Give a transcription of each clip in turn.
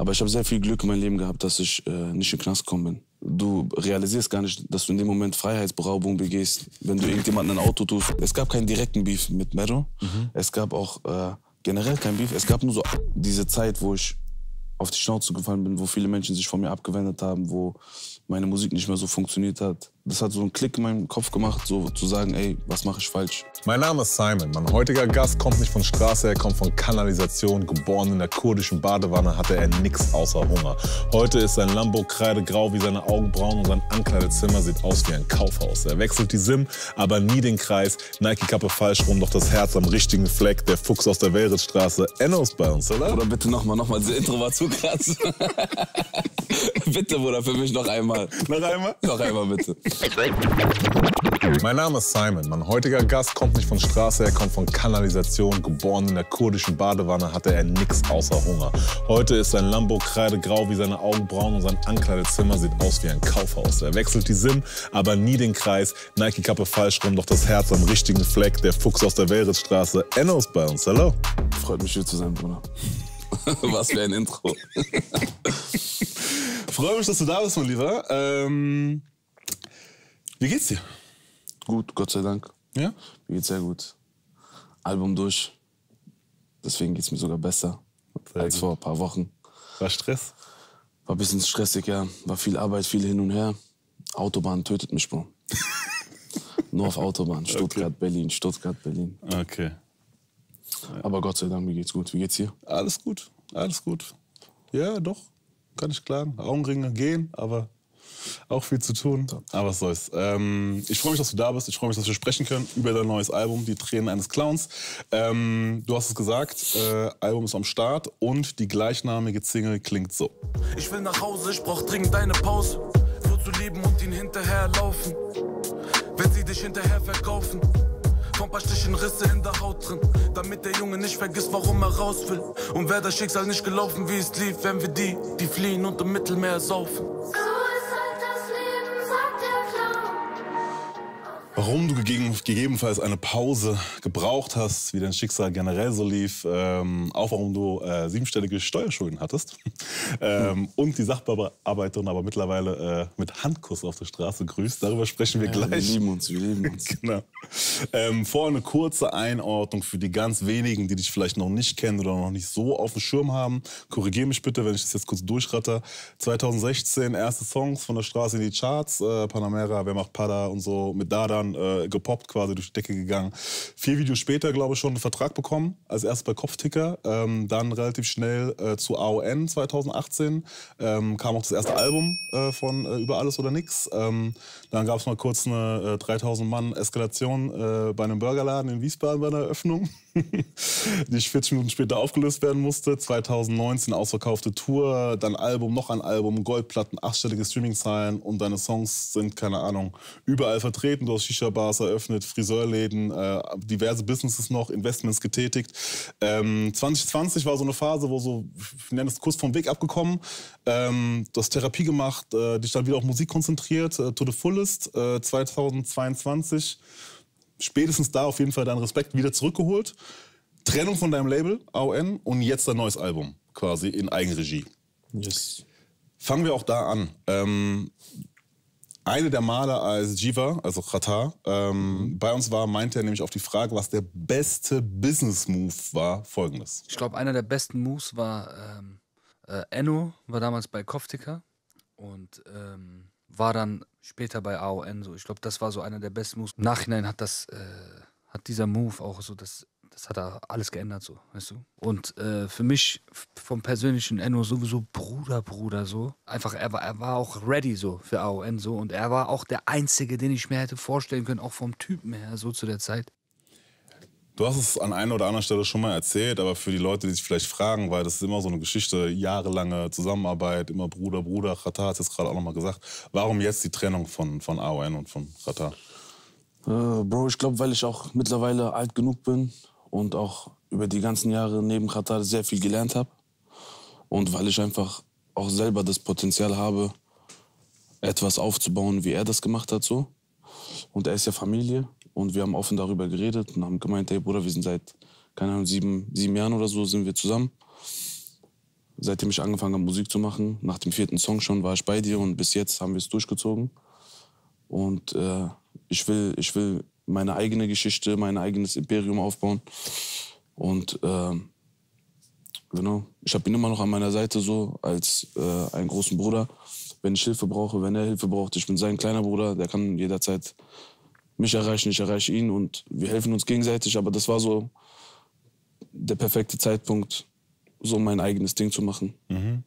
Aber ich habe sehr viel Glück in meinem Leben gehabt, dass ich äh, nicht in den Knast gekommen bin. Du realisierst gar nicht, dass du in dem Moment Freiheitsberaubung begehst, wenn du irgendjemandem ein Auto tust. Es gab keinen direkten Beef mit Meadow. Mhm. Es gab auch äh, generell keinen Beef. Es gab nur so diese Zeit, wo ich auf die Schnauze gefallen bin, wo viele Menschen sich von mir abgewendet haben, wo meine Musik nicht mehr so funktioniert hat das hat so einen Klick in meinem Kopf gemacht, so zu sagen, ey, was mache ich falsch? Mein Name ist Simon. Mein heutiger Gast kommt nicht von Straße, er kommt von Kanalisation. Geboren in der kurdischen Badewanne hatte er nichts außer Hunger. Heute ist sein Lambo kreidegrau wie seine Augenbrauen und sein Ankleidezimmer sieht aus wie ein Kaufhaus. Er wechselt die Sim, aber nie den Kreis. Nike-Kappe falsch rum, doch das Herz am richtigen Fleck. Der Fuchs aus der Welritstraße. Enno ist bei uns, oder? Oder bitte nochmal, nochmal. Das Intro war zu krass. bitte, Bruder, für mich noch einmal. noch einmal? noch einmal, bitte. Mein Name ist Simon. Mein heutiger Gast kommt nicht von Straße, er kommt von Kanalisation. Geboren in der kurdischen Badewanne hatte er nichts außer Hunger. Heute ist sein Lambo kreidegrau wie seine Augenbrauen und sein Ankleidezimmer sieht aus wie ein Kaufhaus. Er wechselt die Sim, aber nie den Kreis. Nike-Kappe falsch rum, doch das Herz am richtigen Fleck. Der Fuchs aus der Welritzstraße. Enno ist bei uns. Hallo. Freut mich, hier zu sein, Bruder. Was für ein Intro. Freue mich, dass du da bist, mein Lieber. Ähm wie geht's dir? Gut, Gott sei Dank. Ja? Mir geht's sehr gut. Album durch. Deswegen geht's mir sogar besser sehr als gut. vor ein paar Wochen. War Stress? War ein bisschen stressig, ja. War viel Arbeit, viel hin und her. Autobahn tötet mich, Bro. Nur auf Autobahn. Stuttgart, okay. Berlin, Stuttgart, Berlin. Okay. Aber Gott sei Dank, mir geht's gut. Wie geht's dir? Alles gut, alles gut. Ja, doch, kann ich klagen. Augenringe gehen, aber auch viel zu tun, aber was soll's. Ähm, ich freue mich, dass du da bist. Ich freue mich, dass wir sprechen können über dein neues Album, Die Tränen eines Clowns. Ähm, du hast es gesagt, äh, Album ist am Start und die gleichnamige Single klingt so. Ich will nach Hause, ich brauch dringend eine Pause. Wo zu leben und ihn hinterherlaufen. Wenn sie dich hinterher verkaufen von paar Stichen Risse in der Haut drin. Damit der Junge nicht vergisst, warum er raus will. Und wäre das Schicksal nicht gelaufen, wie es lief, wenn wir die, die fliehen und im Mittelmeer saufen. warum du gegeben, gegebenenfalls eine Pause gebraucht hast, wie dein Schicksal generell so lief, ähm, auch warum du äh, siebenstellige Steuerschulden hattest ähm, mhm. und die Sachbearbeiterin aber mittlerweile äh, mit Handkuss auf der Straße grüßt. Darüber sprechen wir ja, gleich. Wir lieben uns, wir lieben uns. genau. Ähm, vorher eine kurze Einordnung für die ganz wenigen, die dich vielleicht noch nicht kennen oder noch nicht so auf dem Schirm haben. Korrigiere mich bitte, wenn ich das jetzt kurz durchratte. 2016 erste Songs von der Straße in die Charts, äh, Panamera, Wer macht Pada und so mit Dadan äh, gepoppt, quasi durch die Decke gegangen. Vier Videos später, glaube ich, schon einen Vertrag bekommen. Als erst bei Kopfticker, ähm, dann relativ schnell äh, zu AON 2018. Ähm, kam auch das erste Album äh, von äh, Über alles oder nix. Ähm, dann gab es mal kurz eine 3000 äh, Mann Eskalation äh, bei einem Burgerladen in Wiesbaden bei einer Eröffnung die ich 40 Minuten später aufgelöst werden musste. 2019 ausverkaufte Tour, dann Album, noch ein Album, Goldplatten, achtstellige Streamingzahlen und deine Songs sind, keine Ahnung, überall vertreten. Du hast Shisha-Bars eröffnet, Friseurläden, äh, diverse Businesses noch, Investments getätigt. Ähm, 2020 war so eine Phase, wo so, ich nenne es kurz vom Weg abgekommen, ähm, du hast Therapie gemacht, äh, dich dann wieder auf Musik konzentriert, äh, to the fullest. Äh, 2022 spätestens da auf jeden Fall deinen Respekt wieder zurückgeholt. Trennung von deinem Label, AON, und jetzt dein neues Album quasi in Eigenregie. Yes. Fangen wir auch da an. Ähm, eine der Maler als Jiva, also Khatar, ähm, mhm. bei uns war, meinte er nämlich auf die Frage, was der beste Business-Move war, folgendes. Ich glaube, einer der besten Moves war, ähm, äh, Enno war damals bei Koftika und ähm, war dann später bei AON so. Ich glaube, das war so einer der besten Moves. Im Nachhinein hat das, äh, hat dieser Move auch so das, das hat da alles geändert so, weißt du. Und äh, für mich vom persönlichen Enno sowieso Bruder, Bruder so. Einfach er war, er war auch ready so für AON so und er war auch der einzige, den ich mir hätte vorstellen können, auch vom Typen her so zu der Zeit, Du hast es an einer oder anderen Stelle schon mal erzählt, aber für die Leute, die sich vielleicht fragen, weil das ist immer so eine Geschichte, jahrelange Zusammenarbeit, immer Bruder, Bruder, Qatar hat es jetzt gerade auch nochmal gesagt. Warum jetzt die Trennung von, von AON und von Qatar? Äh, Bro, ich glaube, weil ich auch mittlerweile alt genug bin und auch über die ganzen Jahre neben Qatar sehr viel gelernt habe. Und weil ich einfach auch selber das Potenzial habe, etwas aufzubauen, wie er das gemacht hat so. Und er ist ja Familie. Und wir haben offen darüber geredet und haben gemeint, hey Bruder, wir sind seit, keine Ahnung, sieben, sieben Jahren oder so sind wir zusammen. Seitdem ich angefangen habe, Musik zu machen, nach dem vierten Song schon war ich bei dir und bis jetzt haben wir es durchgezogen. Und äh, ich, will, ich will meine eigene Geschichte, mein eigenes Imperium aufbauen. Und äh, genau, ich habe ihn immer noch an meiner Seite so als äh, einen großen Bruder. Wenn ich Hilfe brauche, wenn er Hilfe braucht, ich bin sein kleiner Bruder, der kann jederzeit mich erreichen, ich erreiche ihn und wir helfen uns gegenseitig. Aber das war so der perfekte Zeitpunkt, so mein eigenes Ding zu machen. Mhm.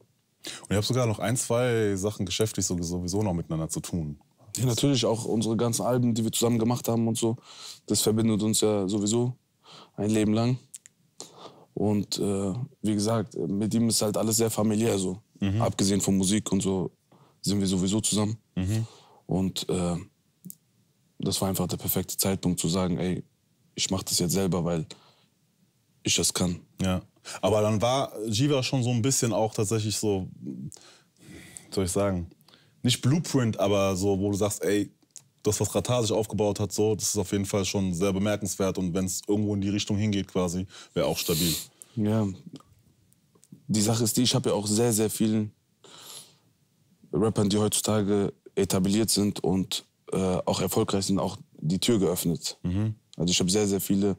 Und ihr habt sogar noch ein, zwei Sachen geschäftlich sowieso noch miteinander zu tun. Ja, natürlich auch unsere ganzen Alben, die wir zusammen gemacht haben und so. Das verbindet uns ja sowieso ein Leben lang. Und äh, wie gesagt, mit ihm ist halt alles sehr familiär so. Mhm. Abgesehen von Musik und so sind wir sowieso zusammen. Mhm. Und äh, das war einfach der perfekte Zeitpunkt zu sagen, ey, ich mache das jetzt selber, weil ich das kann. Ja. Aber dann war Jiva schon so ein bisschen auch tatsächlich so, soll ich sagen, nicht Blueprint, aber so, wo du sagst, ey, das, was Ratar sich aufgebaut hat, so, das ist auf jeden Fall schon sehr bemerkenswert. Und wenn es irgendwo in die Richtung hingeht, quasi, wäre auch stabil. Ja. Die Sache ist die, ich habe ja auch sehr, sehr vielen Rappern, die heutzutage etabliert sind und äh, auch erfolgreich sind, auch die Tür geöffnet. Mhm. Also ich habe sehr, sehr viele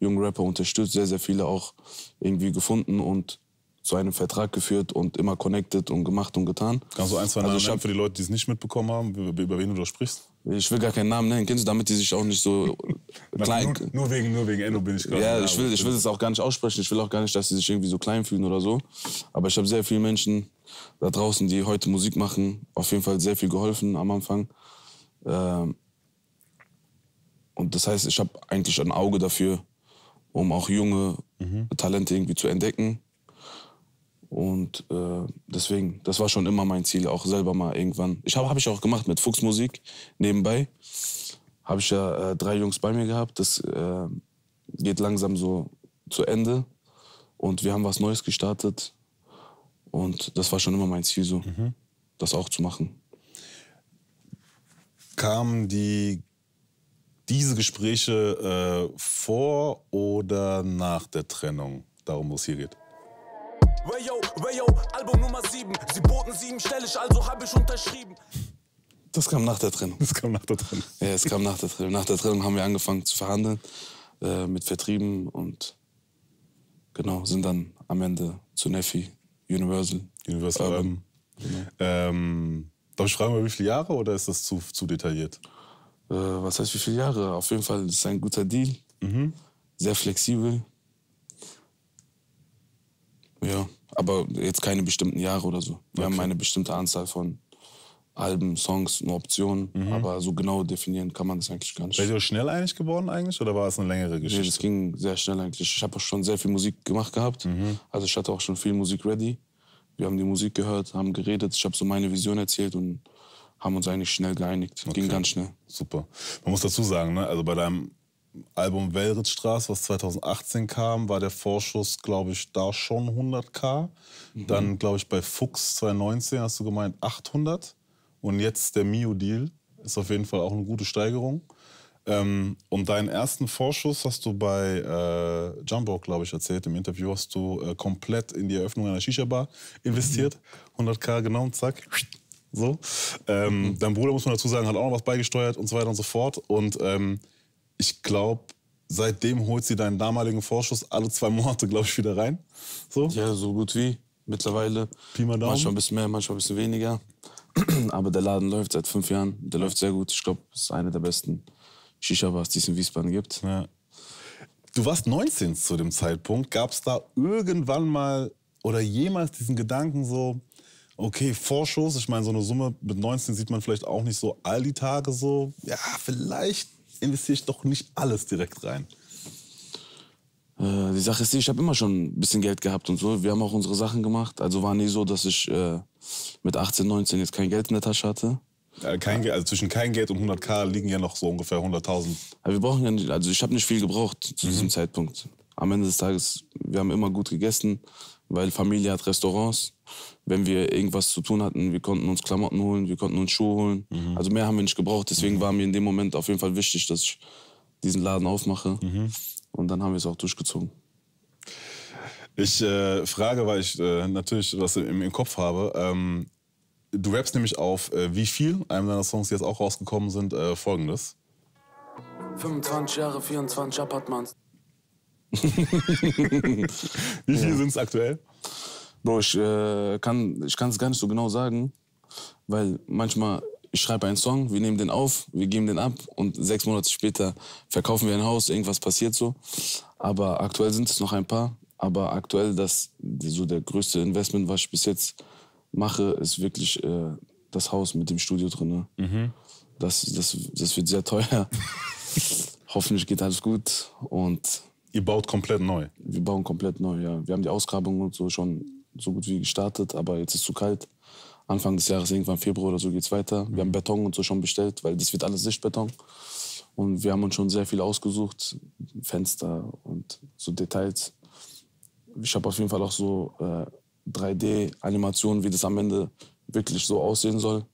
junge Rapper unterstützt, sehr, sehr viele auch irgendwie gefunden und zu einem Vertrag geführt und immer connected und gemacht und getan. Kannst du ein, zwei also Namen also nennen für die Leute, die es nicht mitbekommen haben, über, über wen du da sprichst? Ich will gar keinen Namen nennen, kennst du, damit die sich auch nicht so klein... Nur, nur, wegen, nur wegen Enno bin ich gerade... Ja, ich will, ich will es auch gar nicht aussprechen, ich will auch gar nicht, dass sie sich irgendwie so klein fühlen oder so. Aber ich habe sehr viele Menschen da draußen, die heute Musik machen, auf jeden Fall sehr viel geholfen am Anfang. Ähm, und das heißt, ich habe eigentlich ein Auge dafür, um auch junge mhm. Talente irgendwie zu entdecken. Und äh, deswegen, das war schon immer mein Ziel, auch selber mal irgendwann. Ich habe hab ich auch gemacht mit Fuchsmusik nebenbei. Habe ich ja äh, drei Jungs bei mir gehabt. Das äh, geht langsam so zu Ende. Und wir haben was Neues gestartet. Und das war schon immer mein Ziel, so mhm. das auch zu machen kamen die, diese Gespräche äh, vor oder nach der Trennung? Darum, wo es hier geht. Wayo, Wayo, Album Nummer 7. Sie boten siebenstellig, also habe ich unterschrieben. Das kam nach der Trennung. Das kam nach der Trennung. Ja, es kam nach der Trennung. Nach der Trennung haben wir angefangen zu verhandeln äh, mit Vertrieben und genau, sind dann am Ende zu Neffi Universal. Universal Urban. Urban. Genau. Ähm, Darf ich fragen, wie viele Jahre oder ist das zu, zu detailliert? Äh, was heißt wie viele Jahre? Auf jeden Fall ist es ein guter Deal. Mhm. Sehr flexibel. Ja, aber jetzt keine bestimmten Jahre oder so. Wir okay. haben eine bestimmte Anzahl von Alben, Songs nur Optionen, mhm. aber so genau definieren kann man das eigentlich gar nicht. Seid ihr schnell einig geworden eigentlich oder war es eine längere Geschichte? Nee, das ging sehr schnell eigentlich. Ich habe auch schon sehr viel Musik gemacht gehabt. Mhm. Also ich hatte auch schon viel Musik ready. Wir haben die Musik gehört, haben geredet, ich habe so meine Vision erzählt und haben uns eigentlich schnell geeinigt. Okay. Ging ganz schnell. Super. Man muss dazu sagen, ne? also bei deinem Album Wellritzstraße, was 2018 kam, war der Vorschuss, glaube ich, da schon 100k. Mhm. Dann, glaube ich, bei Fuchs 2019 hast du gemeint 800. Und jetzt der Mio-Deal ist auf jeden Fall auch eine gute Steigerung. Ähm, und deinen ersten Vorschuss hast du bei äh, Jumbo, glaube ich, erzählt. Im Interview hast du äh, komplett in die Eröffnung einer Shisha-Bar investiert. 100k mhm. genommen, zack. So. Ähm, mhm. Dein Bruder, muss man dazu sagen, hat auch noch was beigesteuert und so weiter und so fort. Und ähm, ich glaube, seitdem holt sie deinen damaligen Vorschuss alle zwei Monate, glaube ich, wieder rein. So. Ja, so gut wie mittlerweile. Pi mal Daumen. Manchmal ein bisschen mehr, manchmal ein bisschen weniger. Aber der Laden läuft seit fünf Jahren. Der läuft sehr gut. Ich glaube, ist einer der besten Shisha-Bars, die es in Wiesbaden gibt. Ja. Du warst 19 zu dem Zeitpunkt. Gab es da irgendwann mal oder jemals diesen Gedanken so, okay, Vorschuss, ich meine, so eine Summe mit 19 sieht man vielleicht auch nicht so all die Tage so, ja, vielleicht investiere ich doch nicht alles direkt rein. Äh, die Sache ist ich habe immer schon ein bisschen Geld gehabt und so. Wir haben auch unsere Sachen gemacht. Also war nie so, dass ich äh, mit 18, 19 jetzt kein Geld in der Tasche hatte. Kein, Geld, also zwischen kein Geld und 100k liegen ja noch so ungefähr 100.000. wir brauchen ja nicht, also ich habe nicht viel gebraucht zu diesem mhm. Zeitpunkt. Am Ende des Tages, wir haben immer gut gegessen, weil Familie hat Restaurants. Wenn wir irgendwas zu tun hatten, wir konnten uns Klamotten holen, wir konnten uns Schuhe holen. Mhm. Also mehr haben wir nicht gebraucht. Deswegen mhm. war mir in dem Moment auf jeden Fall wichtig, dass ich diesen Laden aufmache. Mhm. Und dann haben wir es auch durchgezogen. Ich äh, frage, weil ich äh, natürlich was im, im Kopf habe. Ähm, Du rappst nämlich auf äh, Wie viel, einem deiner Songs, die jetzt auch rausgekommen sind, äh, folgendes. 25 Jahre, 24 Apartments. wie viel ja. sind es aktuell? Bro, ich äh, kann es gar nicht so genau sagen, weil manchmal ich schreibe einen Song, wir nehmen den auf, wir geben den ab und sechs Monate später verkaufen wir ein Haus, irgendwas passiert so. Aber aktuell sind es noch ein paar. Aber aktuell das so der größte Investment, was ich bis jetzt mache, ist wirklich äh, das Haus mit dem Studio drin. Ne? Mhm. Das, das, das wird sehr teuer. Hoffentlich geht alles gut. Und Ihr baut komplett neu? Wir bauen komplett neu, ja. Wir haben die Ausgrabung und so schon so gut wie gestartet, aber jetzt ist es zu kalt. Anfang des Jahres, irgendwann Februar oder so geht es weiter. Mhm. Wir haben mhm. Beton und so schon bestellt, weil das wird alles Sichtbeton. Und wir haben uns schon sehr viel ausgesucht, Fenster und so Details. Ich habe auf jeden Fall auch so äh, 3D-Animation, wie das am Ende wirklich so aussehen soll.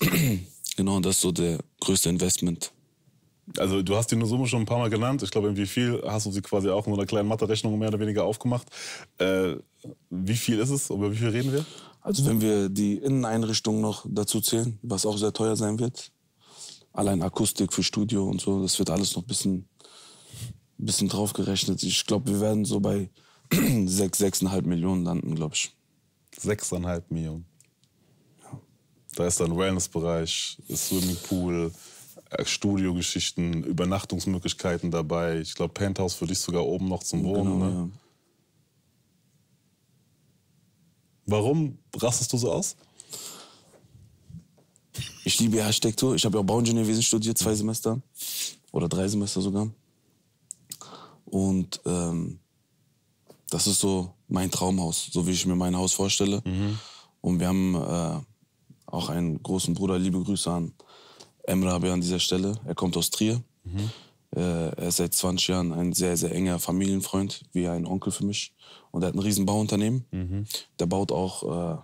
genau, das ist so der größte Investment. Also du hast die Summe schon ein paar Mal genannt. Ich glaube, in wie viel hast du sie quasi auch in so einer kleinen Mathe-Rechnung mehr oder weniger aufgemacht. Äh, wie viel ist es? Über wie viel reden wir? Also wenn wir die Inneneinrichtung noch dazu zählen, was auch sehr teuer sein wird, allein Akustik für Studio und so, das wird alles noch ein bisschen, bisschen gerechnet. Ich glaube, wir werden so bei sechs, sechseinhalb Millionen landen, glaube ich. Sechseinhalb Millionen. Ja. Da ist dann Wellnessbereich, Swimmingpool, äh, Studiogeschichten, Übernachtungsmöglichkeiten dabei. Ich glaube, Penthouse für dich sogar oben noch zum Wohnen. Genau, ne? ja. Warum rastest du so aus? Ich liebe Architektur. Ich habe ja auch Bauingenieurwesen studiert, zwei Semester oder drei Semester sogar. Und ähm, das ist so mein Traumhaus, so wie ich mir mein Haus vorstelle. Mhm. Und wir haben äh, auch einen großen Bruder, liebe Grüße an Emre habe an dieser Stelle. Er kommt aus Trier. Mhm. Äh, er ist seit 20 Jahren ein sehr, sehr enger Familienfreund, wie ein Onkel für mich. Und er hat ein riesen Bauunternehmen. Mhm. Der baut auch, äh,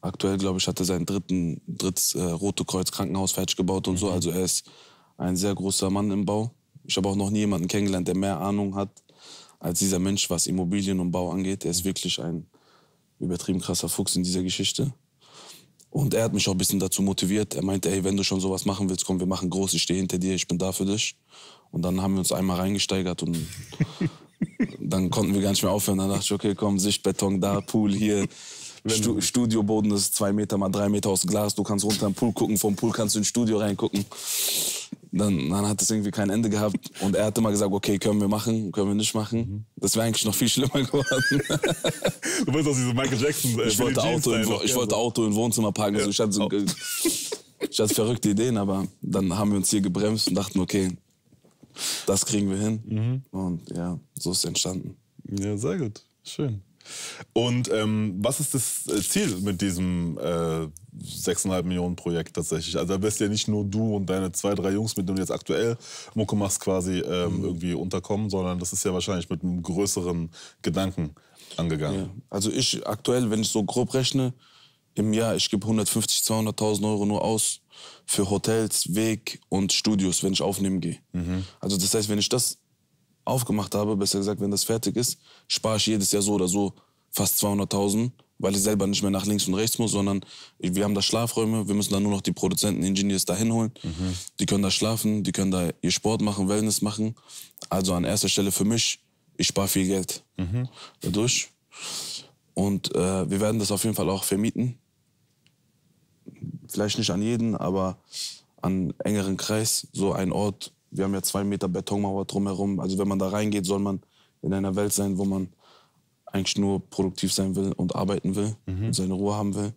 aktuell glaube ich, hat er sein dritten, drittes äh, Rote Kreuz Krankenhaus fertig gebaut und mhm. so. Also er ist ein sehr großer Mann im Bau. Ich habe auch noch nie jemanden kennengelernt, der mehr Ahnung hat als dieser Mensch, was Immobilien und Bau angeht. Er ist wirklich ein übertrieben krasser Fuchs in dieser Geschichte. Und er hat mich auch ein bisschen dazu motiviert. Er meinte, ey, wenn du schon sowas machen willst, komm, wir machen groß, ich stehe hinter dir, ich bin da für dich. Und dann haben wir uns einmal reingesteigert und dann konnten wir gar nicht mehr aufhören. Dann dachte ich, okay, komm, Sichtbeton da, Pool hier, Stu Studioboden ist zwei Meter mal drei Meter aus Glas. Du kannst runter im Pool gucken. Vom Pool kannst du ins Studio reingucken. Dann, dann hat es irgendwie kein Ende gehabt. Und er hat immer gesagt, okay, können wir machen, können wir nicht machen. Mhm. Das wäre eigentlich noch viel schlimmer geworden. du bist auch, diesem Michael Jackson. Äh, ich wollte, Auto, in, ich wollte Auto im Wohnzimmer parken. Also ich hatte so, ich hatte verrückte Ideen, aber dann haben wir uns hier gebremst und dachten, okay, das kriegen wir hin. Mhm. Und ja, so ist es entstanden. Ja, sehr gut. Schön. Und ähm, was ist das äh, Ziel mit diesem äh, 6,5 Millionen Projekt tatsächlich? Also da bist ja nicht nur du und deine zwei, drei Jungs, mit denen du jetzt aktuell Mucke machst, quasi ähm, mhm. irgendwie unterkommen, sondern das ist ja wahrscheinlich mit einem größeren Gedanken angegangen. Ja. Also ich aktuell, wenn ich so grob rechne, im Jahr, ich gebe 150, 200.000 Euro nur aus für Hotels, Weg und Studios, wenn ich aufnehmen gehe. Mhm. Also das heißt, wenn ich das aufgemacht habe, besser gesagt, wenn das fertig ist, spare ich jedes Jahr so oder so fast 200.000, weil ich selber nicht mehr nach links und rechts muss, sondern wir haben da Schlafräume, wir müssen dann nur noch die Produzenten, Engineers da hinholen. Mhm. Die können da schlafen, die können da ihr Sport machen, Wellness machen. Also an erster Stelle für mich, ich spare viel Geld mhm. dadurch. Und äh, wir werden das auf jeden Fall auch vermieten. Vielleicht nicht an jeden, aber an engeren Kreis, so ein Ort, wir haben ja zwei Meter Betonmauer drumherum. Also wenn man da reingeht, soll man in einer Welt sein, wo man eigentlich nur produktiv sein will und arbeiten will mhm. und seine Ruhe haben will.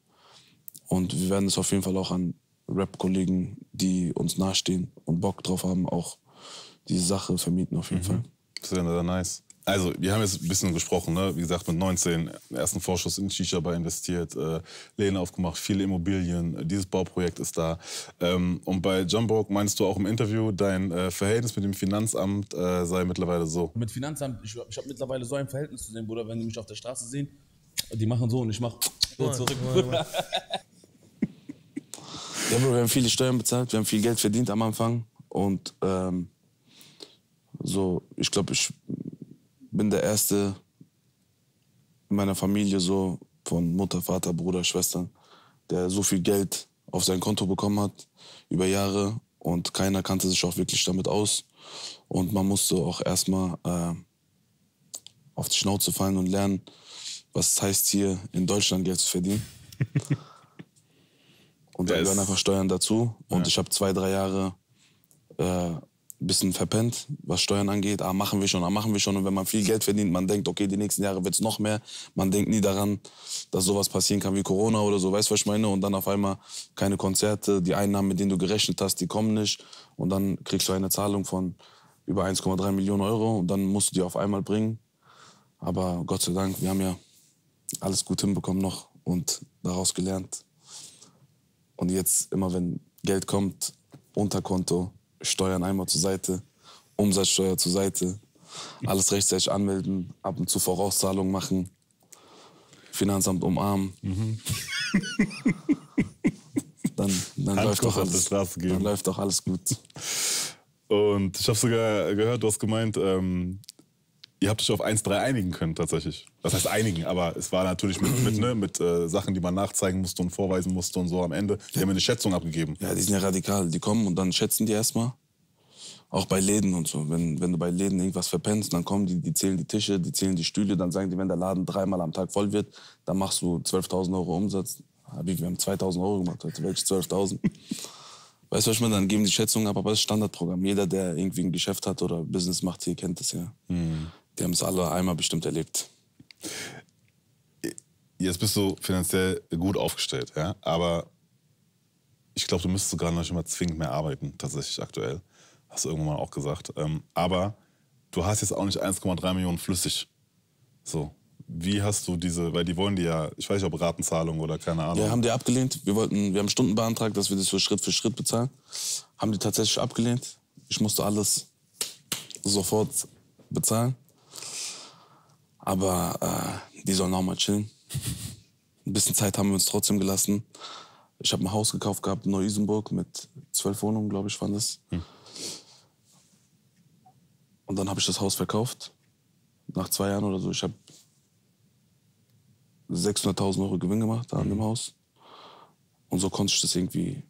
Und wir werden es auf jeden Fall auch an Rap-Kollegen, die uns nahestehen und Bock drauf haben, auch diese Sache vermieten auf jeden mhm. Fall. Das wäre nice. Also, wir haben jetzt ein bisschen gesprochen, ne? wie gesagt, mit 19 ersten Vorschuss in Shisha-Bar investiert, äh, Läden aufgemacht, viele Immobilien, äh, dieses Bauprojekt ist da. Ähm, und bei Jumborg meinst du auch im Interview, dein äh, Verhältnis mit dem Finanzamt äh, sei mittlerweile so? Mit Finanzamt, ich, ich habe mittlerweile so ein Verhältnis zu dem, Bruder, wenn die mich auf der Straße sehen, die machen so und ich mache so zurück, Mann, Bruder. Mann. ja, Bruder, wir haben viele Steuern bezahlt, wir haben viel Geld verdient am Anfang und ähm, so, ich glaube, ich bin der Erste in meiner Familie so von Mutter, Vater, Bruder, Schwestern, der so viel Geld auf sein Konto bekommen hat über Jahre und keiner kannte sich auch wirklich damit aus und man musste auch erstmal äh, auf die Schnauze fallen und lernen, was es heißt hier in Deutschland Geld zu verdienen. und da dann gehören einfach Steuern dazu und ja. ich habe zwei, drei Jahre äh, bisschen verpennt, was Steuern angeht. Ah, machen wir schon, ah, machen wir schon. Und wenn man viel Geld verdient, man denkt, okay, die nächsten Jahre wird es noch mehr. Man denkt nie daran, dass sowas passieren kann wie Corona oder so, weißt du, was ich meine? Und dann auf einmal keine Konzerte, die Einnahmen, mit denen du gerechnet hast, die kommen nicht. Und dann kriegst du eine Zahlung von über 1,3 Millionen Euro und dann musst du die auf einmal bringen. Aber Gott sei Dank, wir haben ja alles gut hinbekommen noch und daraus gelernt. Und jetzt immer, wenn Geld kommt, Unterkonto, Steuern einmal zur Seite, Umsatzsteuer zur Seite, alles rechtzeitig anmelden, ab und zu Vorauszahlungen machen, Finanzamt umarmen. Mhm. dann, dann, läuft doch alles, dann läuft doch alles gut. Und ich habe sogar gehört, du hast gemeint, ähm, ihr habt euch auf 1-3 einigen können tatsächlich. Das heißt einigen, aber es war natürlich mit, mit, ne, mit äh, Sachen, die man nachzeigen musste und vorweisen musste und so am Ende. Die haben mir eine Schätzung abgegeben. Ja, die sind ja radikal. Die kommen und dann schätzen die erstmal. Auch bei Läden und so. Wenn, wenn du bei Läden irgendwas verpennst, dann kommen die, die zählen die Tische, die zählen die Stühle, dann sagen die, wenn der Laden dreimal am Tag voll wird, dann machst du 12.000 Euro Umsatz. wir haben 2.000 Euro gemacht heute, welche 12.000? weißt du, was ich meine? Dann geben die Schätzungen ab, aber das ist Standardprogramm. Jeder, der irgendwie ein Geschäft hat oder Business macht hier, kennt das ja. Mhm. Die haben es alle einmal bestimmt erlebt. Jetzt bist du finanziell gut aufgestellt, ja? aber ich glaube, du müsstest sogar noch nicht mal zwingend mehr arbeiten, tatsächlich aktuell. Hast du irgendwann mal auch gesagt. Ähm, aber du hast jetzt auch nicht 1,3 Millionen flüssig. So. Wie hast du diese, weil die wollen die ja, ich weiß nicht, ob Ratenzahlung oder keine Ahnung. Wir haben die abgelehnt. Wir wollten, wir haben Stunden beantragt, dass wir das so Schritt für Schritt bezahlen. Haben die tatsächlich abgelehnt. Ich musste alles sofort bezahlen. Aber äh, die sollen auch mal chillen. Ein bisschen Zeit haben wir uns trotzdem gelassen. Ich habe ein Haus gekauft gehabt in Neu-Isenburg mit zwölf Wohnungen, glaube ich, waren das. Hm. Und dann habe ich das Haus verkauft. Nach zwei Jahren oder so. Ich habe 600.000 Euro Gewinn gemacht an dem hm. Haus. Und so konnte ich das irgendwie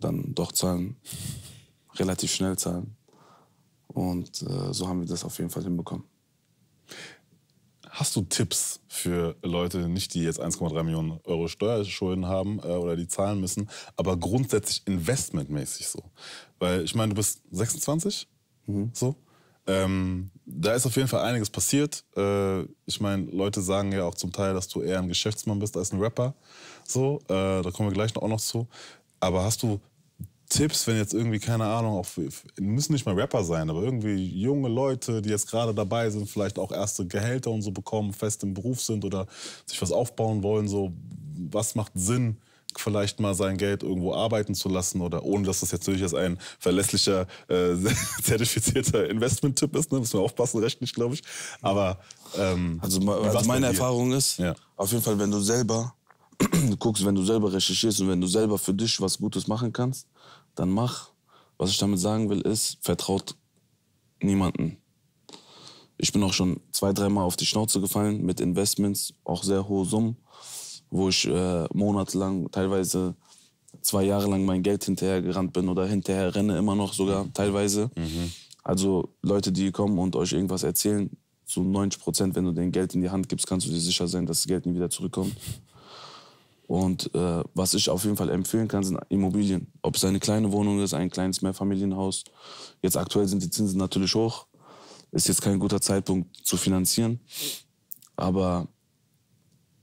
dann doch zahlen, relativ schnell zahlen. Und äh, so haben wir das auf jeden Fall hinbekommen. Hast du Tipps für Leute, nicht die jetzt 1,3 Millionen Euro Steuerschulden haben äh, oder die zahlen müssen, aber grundsätzlich investmentmäßig so? Weil ich meine, du bist 26, mhm. so. Ähm, da ist auf jeden Fall einiges passiert. Äh, ich meine, Leute sagen ja auch zum Teil, dass du eher ein Geschäftsmann bist als ein Rapper. So, äh, da kommen wir gleich auch noch zu. Aber hast du Tipps, wenn jetzt irgendwie, keine Ahnung, auch, müssen nicht mal Rapper sein, aber irgendwie junge Leute, die jetzt gerade dabei sind, vielleicht auch erste Gehälter und so bekommen, fest im Beruf sind oder sich was aufbauen wollen, so, was macht Sinn? vielleicht mal sein Geld irgendwo arbeiten zu lassen oder ohne dass das jetzt natürlich als ein verlässlicher, äh, zertifizierter Investment-Tipp ist, ne? müssen wir aufpassen, rechtlich, glaube ich. Aber ähm, also, also meine Erfahrung ist, ja. auf jeden Fall, wenn du selber guckst, wenn du selber recherchierst und wenn du selber für dich was Gutes machen kannst, dann mach. Was ich damit sagen will, ist, vertraut niemanden. Ich bin auch schon zwei, dreimal auf die Schnauze gefallen mit Investments, auch sehr hohe Summen, wo ich äh, monatelang, teilweise zwei Jahre lang mein Geld hinterhergerannt bin oder hinterher renne immer noch sogar teilweise. Mhm. Also Leute, die kommen und euch irgendwas erzählen, zu 90 Prozent, wenn du denen Geld in die Hand gibst, kannst du dir sicher sein, dass das Geld nie wieder zurückkommt. Und äh, was ich auf jeden Fall empfehlen kann, sind Immobilien. Ob es eine kleine Wohnung ist, ein kleines Mehrfamilienhaus. Jetzt aktuell sind die Zinsen natürlich hoch. Ist jetzt kein guter Zeitpunkt zu finanzieren. Aber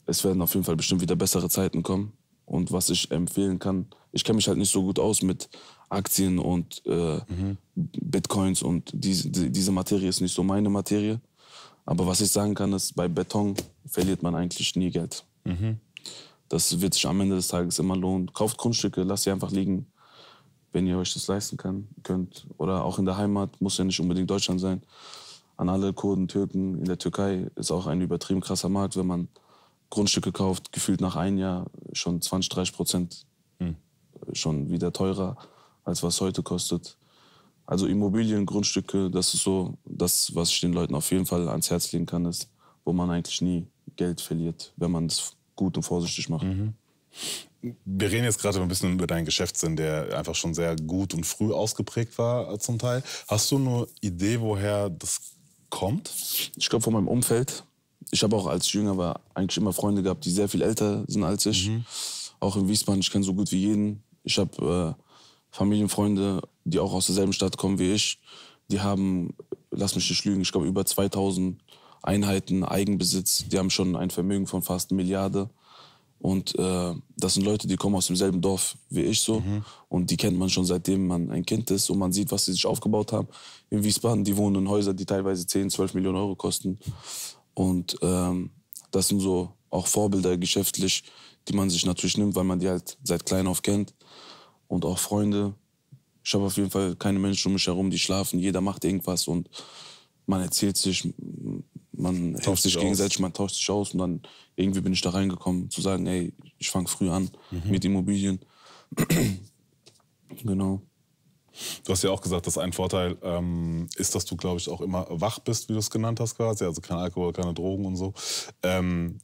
es werden auf jeden Fall bestimmt wieder bessere Zeiten kommen. Und was ich empfehlen kann, ich kenne mich halt nicht so gut aus mit Aktien und äh, mhm. Bitcoins und diese, diese Materie ist nicht so meine Materie. Aber was ich sagen kann, ist, bei Beton verliert man eigentlich nie Geld. Mhm. Das wird sich am Ende des Tages immer lohnen. Kauft Grundstücke, lasst sie einfach liegen, wenn ihr euch das leisten kann, könnt. Oder auch in der Heimat, muss ja nicht unbedingt Deutschland sein. An alle Kurden, Türken in der Türkei ist auch ein übertrieben krasser Markt, wenn man Grundstücke kauft, gefühlt nach einem Jahr schon 20, 30 Prozent hm. schon wieder teurer, als was heute kostet. Also Immobilien, Grundstücke, das ist so das, was ich den Leuten auf jeden Fall ans Herz legen kann, ist, wo man eigentlich nie Geld verliert, wenn man es gut und vorsichtig machen. Mhm. Wir reden jetzt gerade ein bisschen über deinen Geschäftssinn, der einfach schon sehr gut und früh ausgeprägt war äh, zum Teil. Hast du eine Idee, woher das kommt? Ich glaube von meinem Umfeld. Ich habe auch als Jünger war eigentlich immer Freunde gehabt, die sehr viel älter sind als ich. Mhm. Auch in Wiesbaden, ich kenne so gut wie jeden. Ich habe äh, Familienfreunde, die auch aus derselben Stadt kommen wie ich. Die haben, lass mich nicht lügen, ich glaube über 2000 Einheiten, Eigenbesitz. Die haben schon ein Vermögen von fast eine Milliarde. Und äh, das sind Leute, die kommen aus demselben Dorf wie ich so. Mhm. Und die kennt man schon seitdem man ein Kind ist. Und man sieht, was sie sich aufgebaut haben. In Wiesbaden, die wohnen in Häusern, die teilweise 10, 12 Millionen Euro kosten. Und ähm, das sind so auch Vorbilder geschäftlich, die man sich natürlich nimmt, weil man die halt seit klein auf kennt. Und auch Freunde. Ich habe auf jeden Fall keine Menschen um mich herum, die schlafen. Jeder macht irgendwas und man erzählt sich, man tauscht sich gegenseitig, aus. man tauscht sich aus und dann irgendwie bin ich da reingekommen, zu sagen, ey, ich fange früh an mhm. mit Immobilien. genau. Du hast ja auch gesagt, dass ein Vorteil ähm, ist, dass du, glaube ich, auch immer wach bist, wie du es genannt hast quasi. Also kein Alkohol, keine Drogen und so. Ähm,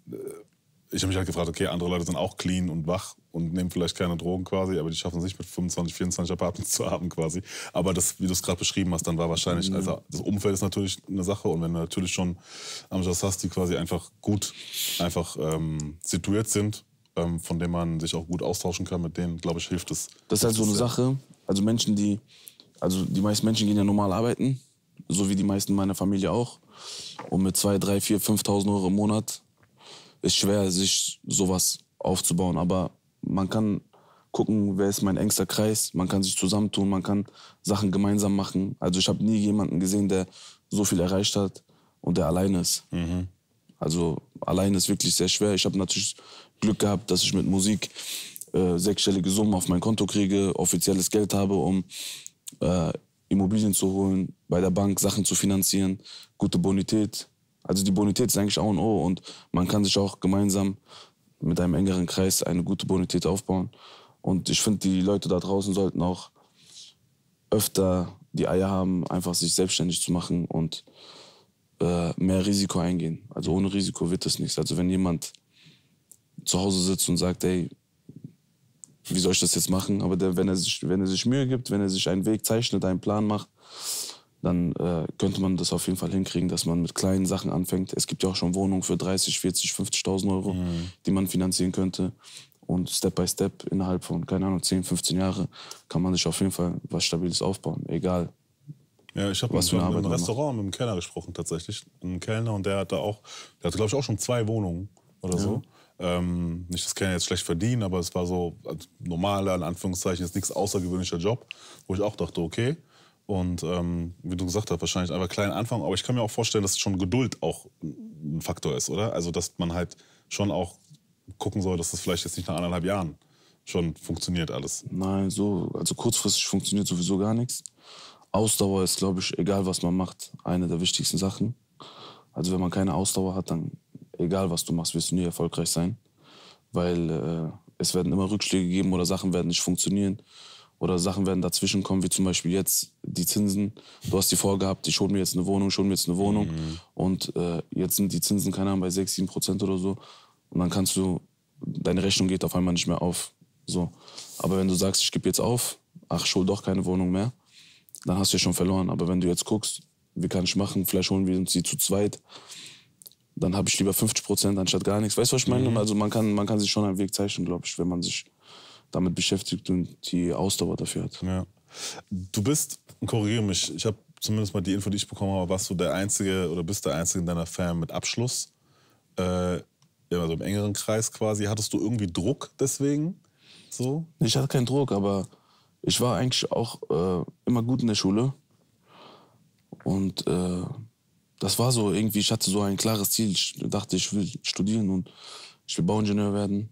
ich habe mich halt gefragt, okay, andere Leute sind auch clean und wach und nehmen vielleicht keine Drogen quasi, aber die schaffen es nicht mit 25, 24 Apartments zu haben quasi. Aber das, wie du es gerade beschrieben hast, dann war wahrscheinlich, mhm. also das Umfeld ist natürlich eine Sache und wenn du natürlich schon Amjas die quasi einfach gut, einfach ähm, situiert sind, ähm, von denen man sich auch gut austauschen kann mit denen, glaube ich, hilft es. Das ist halt so eine Sache, also Menschen, die, also die meisten Menschen gehen ja normal arbeiten, so wie die meisten meiner Familie auch. Und mit 2, 3, 4, 5.000 Euro im Monat ist schwer, sich sowas aufzubauen. Aber man kann gucken, wer ist mein engster Kreis. Man kann sich zusammentun, man kann Sachen gemeinsam machen. Also ich habe nie jemanden gesehen, der so viel erreicht hat und der alleine ist. Mhm. Also allein ist wirklich sehr schwer. Ich habe natürlich Glück gehabt, dass ich mit Musik äh, sechsstellige Summen auf mein Konto kriege, offizielles Geld habe, um äh, Immobilien zu holen, bei der Bank Sachen zu finanzieren, gute Bonität. Also die Bonität ist eigentlich A und O und man kann sich auch gemeinsam mit einem engeren Kreis eine gute Bonität aufbauen. Und ich finde, die Leute da draußen sollten auch öfter die Eier haben, einfach sich selbstständig zu machen und äh, mehr Risiko eingehen. Also ohne Risiko wird das nichts. Also wenn jemand zu Hause sitzt und sagt, ey, wie soll ich das jetzt machen? Aber der, wenn, er sich, wenn er sich Mühe gibt, wenn er sich einen Weg zeichnet, einen Plan macht, dann äh, könnte man das auf jeden Fall hinkriegen, dass man mit kleinen Sachen anfängt. Es gibt ja auch schon Wohnungen für 30, 40, 50.000 Euro, mhm. die man finanzieren könnte. Und Step by Step innerhalb von, keine Ahnung, 10, 15 Jahre kann man sich auf jeden Fall was Stabiles aufbauen, egal. Ja, ich habe mit einem Restaurant mit einem Kellner gesprochen tatsächlich. Ein Kellner und der hatte auch, der hatte glaube ich auch schon zwei Wohnungen oder ja. so. Ähm, nicht, dass Kellner jetzt schlecht verdienen, aber es war so also, normaler, in Anführungszeichen, ist nichts außergewöhnlicher Job, wo ich auch dachte, okay, und ähm, wie du gesagt hast, wahrscheinlich einfach klein anfangen. Aber ich kann mir auch vorstellen, dass schon Geduld auch ein Faktor ist, oder? Also, dass man halt schon auch gucken soll, dass das vielleicht jetzt nicht nach anderthalb Jahren schon funktioniert alles. Nein, so, also kurzfristig funktioniert sowieso gar nichts. Ausdauer ist, glaube ich, egal was man macht, eine der wichtigsten Sachen. Also wenn man keine Ausdauer hat, dann egal was du machst, wirst du nie erfolgreich sein. Weil äh, es werden immer Rückschläge geben oder Sachen werden nicht funktionieren oder Sachen werden dazwischen kommen, wie zum Beispiel jetzt die Zinsen. Du hast die vorgehabt, ich hole mir jetzt eine Wohnung, ich hole mir jetzt eine Wohnung mhm. und äh, jetzt sind die Zinsen, keine Ahnung, bei 6, 7 Prozent oder so und dann kannst du, deine Rechnung geht auf einmal nicht mehr auf. So. Aber wenn du sagst, ich gebe jetzt auf, ach, ich hole doch keine Wohnung mehr, dann hast du ja schon verloren. Aber wenn du jetzt guckst, wie kann ich machen, vielleicht holen wir uns die zu zweit, dann habe ich lieber 50 Prozent anstatt gar nichts. Weißt du, was ich meine? Mhm. Also man kann, man kann sich schon einen Weg zeichnen, glaube ich, wenn man sich damit beschäftigt und die Ausdauer dafür hat. Ja. Du bist, korrigiere mich, ich habe zumindest mal die Info, die ich bekommen habe, warst du der Einzige oder bist der Einzige in deiner Fan mit Abschluss. Äh, also im engeren Kreis quasi. Hattest du irgendwie Druck deswegen? So? Ich hatte keinen Druck, aber ich war eigentlich auch äh, immer gut in der Schule. Und äh, das war so irgendwie, ich hatte so ein klares Ziel. Ich dachte, ich will studieren und ich will Bauingenieur werden.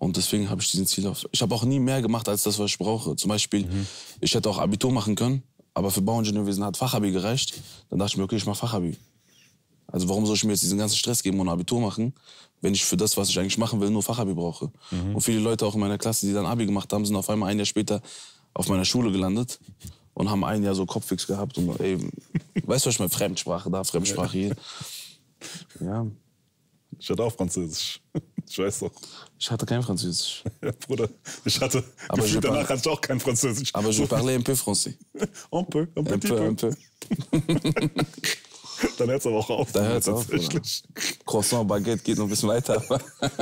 Und deswegen habe ich diesen Ziel auf. Ich habe auch nie mehr gemacht, als das, was ich brauche. Zum Beispiel, mhm. ich hätte auch Abitur machen können, aber für Bauingenieurwesen hat Fachabi gereicht. Dann dachte ich mir, okay, ich mache Fachabi. Also warum soll ich mir jetzt diesen ganzen Stress geben und Abitur machen, wenn ich für das, was ich eigentlich machen will, nur Fachabi brauche? Mhm. Und viele Leute auch in meiner Klasse, die dann Abi gemacht haben, sind auf einmal ein Jahr später auf meiner Schule gelandet und haben ein Jahr so Kopfwix gehabt und eben, weißt du, was ich meine, Fremdsprache da, Fremdsprache hier. Ja. Ich hatte auch Französisch. Scheiß doch. Ich hatte kein Französisch. Ja, Bruder, ich hatte. Aber gefühlt danach hatte ich auch kein Französisch. Aber ich parlais un peu français. Un peu, un petit peu. Un peu. Dann hört es aber auch auf. Dann hört es auf. Croissant, Baguette geht noch ein bisschen weiter. Aber,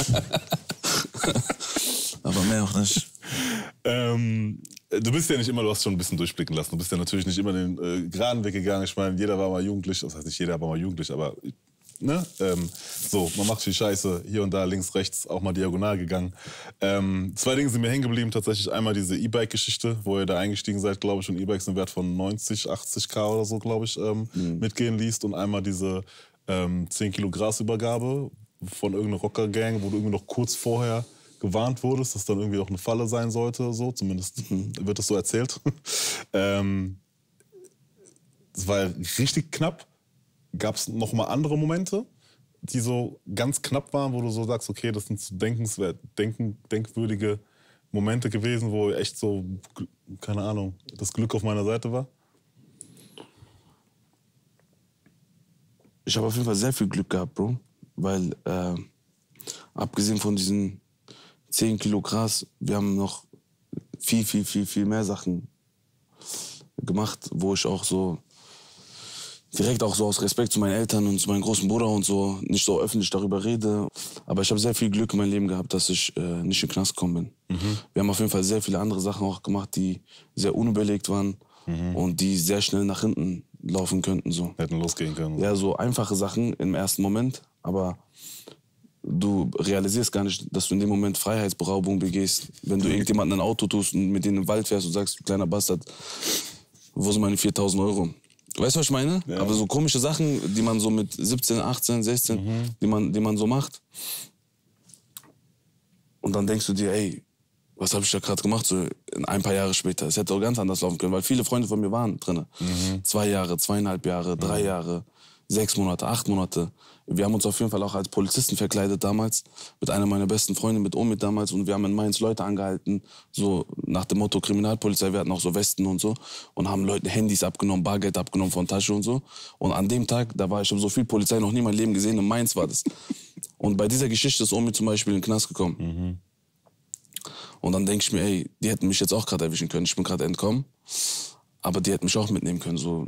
aber mehr auch nicht. Ähm, du bist ja nicht immer, du hast schon ein bisschen durchblicken lassen. Du bist ja natürlich nicht immer den äh, geraden Weg gegangen. Ich meine, jeder war mal jugendlich, das heißt nicht jeder war mal jugendlich, aber ne? Ähm, so, man macht viel Scheiße, hier und da, links, rechts, auch mal diagonal gegangen. Ähm, zwei Dinge sind mir hängen geblieben, tatsächlich einmal diese E-Bike-Geschichte, wo ihr da eingestiegen seid, glaube ich, und E-Bikes einen Wert von 90, 80k oder so, glaube ich, ähm, mhm. mitgehen liest und einmal diese ähm, 10 Kilo Grasübergabe von irgendeiner Rocker-Gang, wo du irgendwie noch kurz vorher gewarnt wurdest, dass dann irgendwie auch eine Falle sein sollte, so, zumindest mhm. wird das so erzählt. ähm, es war richtig knapp gab es nochmal andere Momente, die so ganz knapp waren, wo du so sagst, okay, das sind so denkenswert, denken, denkwürdige Momente gewesen, wo echt so, keine Ahnung, das Glück auf meiner Seite war? Ich habe auf jeden Fall sehr viel Glück gehabt, Bro. Weil, äh, abgesehen von diesen 10 Kilo Gras, wir haben noch viel, viel, viel, viel mehr Sachen gemacht, wo ich auch so direkt auch so aus Respekt zu meinen Eltern und zu meinem großen Bruder und so nicht so öffentlich darüber rede. Aber ich habe sehr viel Glück in meinem Leben gehabt, dass ich äh, nicht in den Knast gekommen bin. Mhm. Wir haben auf jeden Fall sehr viele andere Sachen auch gemacht, die sehr unüberlegt waren mhm. und die sehr schnell nach hinten laufen könnten. So. Hätten losgehen können. Ja, so einfache Sachen im ersten Moment, aber du realisierst gar nicht, dass du in dem Moment Freiheitsberaubung begehst, wenn du mhm. irgendjemandem ein Auto tust und mit denen im Wald fährst und sagst, du kleiner Bastard, wo sind meine 4000 Euro? Weißt du, was ich meine? Ja. Aber so komische Sachen, die man so mit 17, 18, 16, mhm. die, man, die man so macht. Und dann denkst du dir, ey, was habe ich da gerade gemacht? So ein paar Jahre später. Es hätte auch ganz anders laufen können, weil viele Freunde von mir waren drin. Mhm. Zwei Jahre, zweieinhalb Jahre, drei mhm. Jahre sechs Monate, acht Monate. Wir haben uns auf jeden Fall auch als Polizisten verkleidet damals, mit einer meiner besten Freunde, mit Omi damals. Und wir haben in Mainz Leute angehalten, so nach dem Motto Kriminalpolizei. Wir hatten auch so Westen und so. Und haben Leuten Handys abgenommen, Bargeld abgenommen von Tasche und so. Und an dem Tag, da war ich, habe so viel Polizei noch nie mein Leben gesehen. In Mainz war das. Und bei dieser Geschichte ist Omi zum Beispiel in den Knast gekommen. Mhm. Und dann denke ich mir, ey, die hätten mich jetzt auch gerade erwischen können. Ich bin gerade entkommen. Aber die hätten mich auch mitnehmen können. So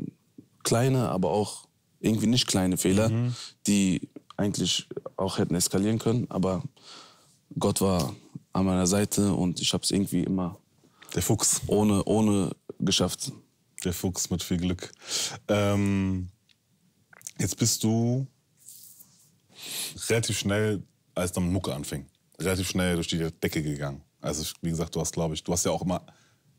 kleine, aber auch irgendwie nicht kleine Fehler, mhm. die eigentlich auch hätten eskalieren können. Aber Gott war an meiner Seite und ich habe es irgendwie immer. Der Fuchs. Ohne, ohne geschafft. Der Fuchs mit viel Glück. Ähm, jetzt bist du relativ schnell, als dann Mucke anfing, relativ schnell durch die Decke gegangen. Also wie gesagt, du hast, glaube ich, du hast ja auch immer,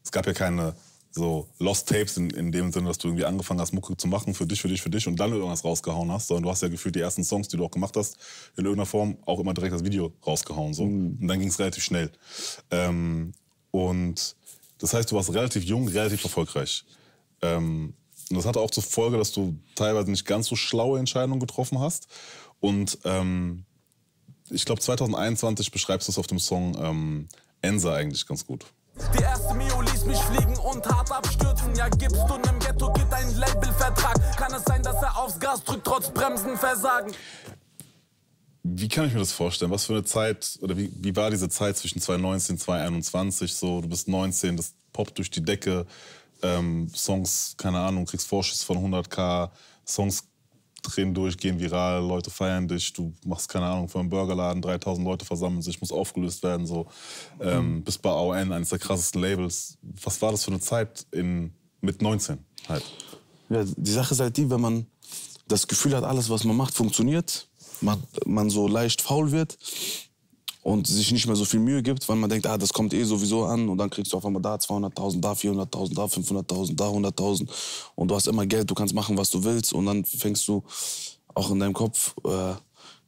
es gab ja keine so Lost Tapes in, in dem Sinne, dass du irgendwie angefangen hast, Mucke zu machen für dich, für dich, für dich und dann irgendwas rausgehauen hast, sondern du hast ja gefühlt die ersten Songs, die du auch gemacht hast, in irgendeiner Form auch immer direkt das Video rausgehauen. So. Mhm. Und dann ging es relativ schnell. Ähm, und das heißt, du warst relativ jung, relativ erfolgreich. Ähm, und das hatte auch zur Folge, dass du teilweise nicht ganz so schlaue Entscheidungen getroffen hast. Und ähm, ich glaube, 2021 beschreibst du es auf dem Song ähm, Ensa eigentlich ganz gut. Die erste Mio ließ mich fliegen und hart abstürzen. Ja, gibst du einem Ghetto Kid einen Labelvertrag? Kann es sein, dass er aufs Gas drückt, trotz Bremsen versagen? Wie kann ich mir das vorstellen? Was für eine Zeit oder wie, wie war diese Zeit zwischen 2019 und 2021? So, du bist 19, das poppt durch die Decke. Ähm, Songs, keine Ahnung, kriegst Vorschuss von 100k, Songs drehen durch, gehen viral, Leute feiern dich, du machst keine Ahnung für einen Burgerladen, 3000 Leute versammeln sich, muss aufgelöst werden, so. Ähm, mhm. Bis bei AON, eines der krassesten Labels. Was war das für eine Zeit in, mit 19 halt? Ja, die Sache ist halt die, wenn man das Gefühl hat, alles, was man macht, funktioniert, man, man so leicht faul wird, und sich nicht mehr so viel Mühe gibt, weil man denkt, ah, das kommt eh sowieso an und dann kriegst du auf einmal da 200.000, da 400.000, da 500.000, da 100.000 und du hast immer Geld, du kannst machen, was du willst und dann fängst du auch in deinem Kopf äh,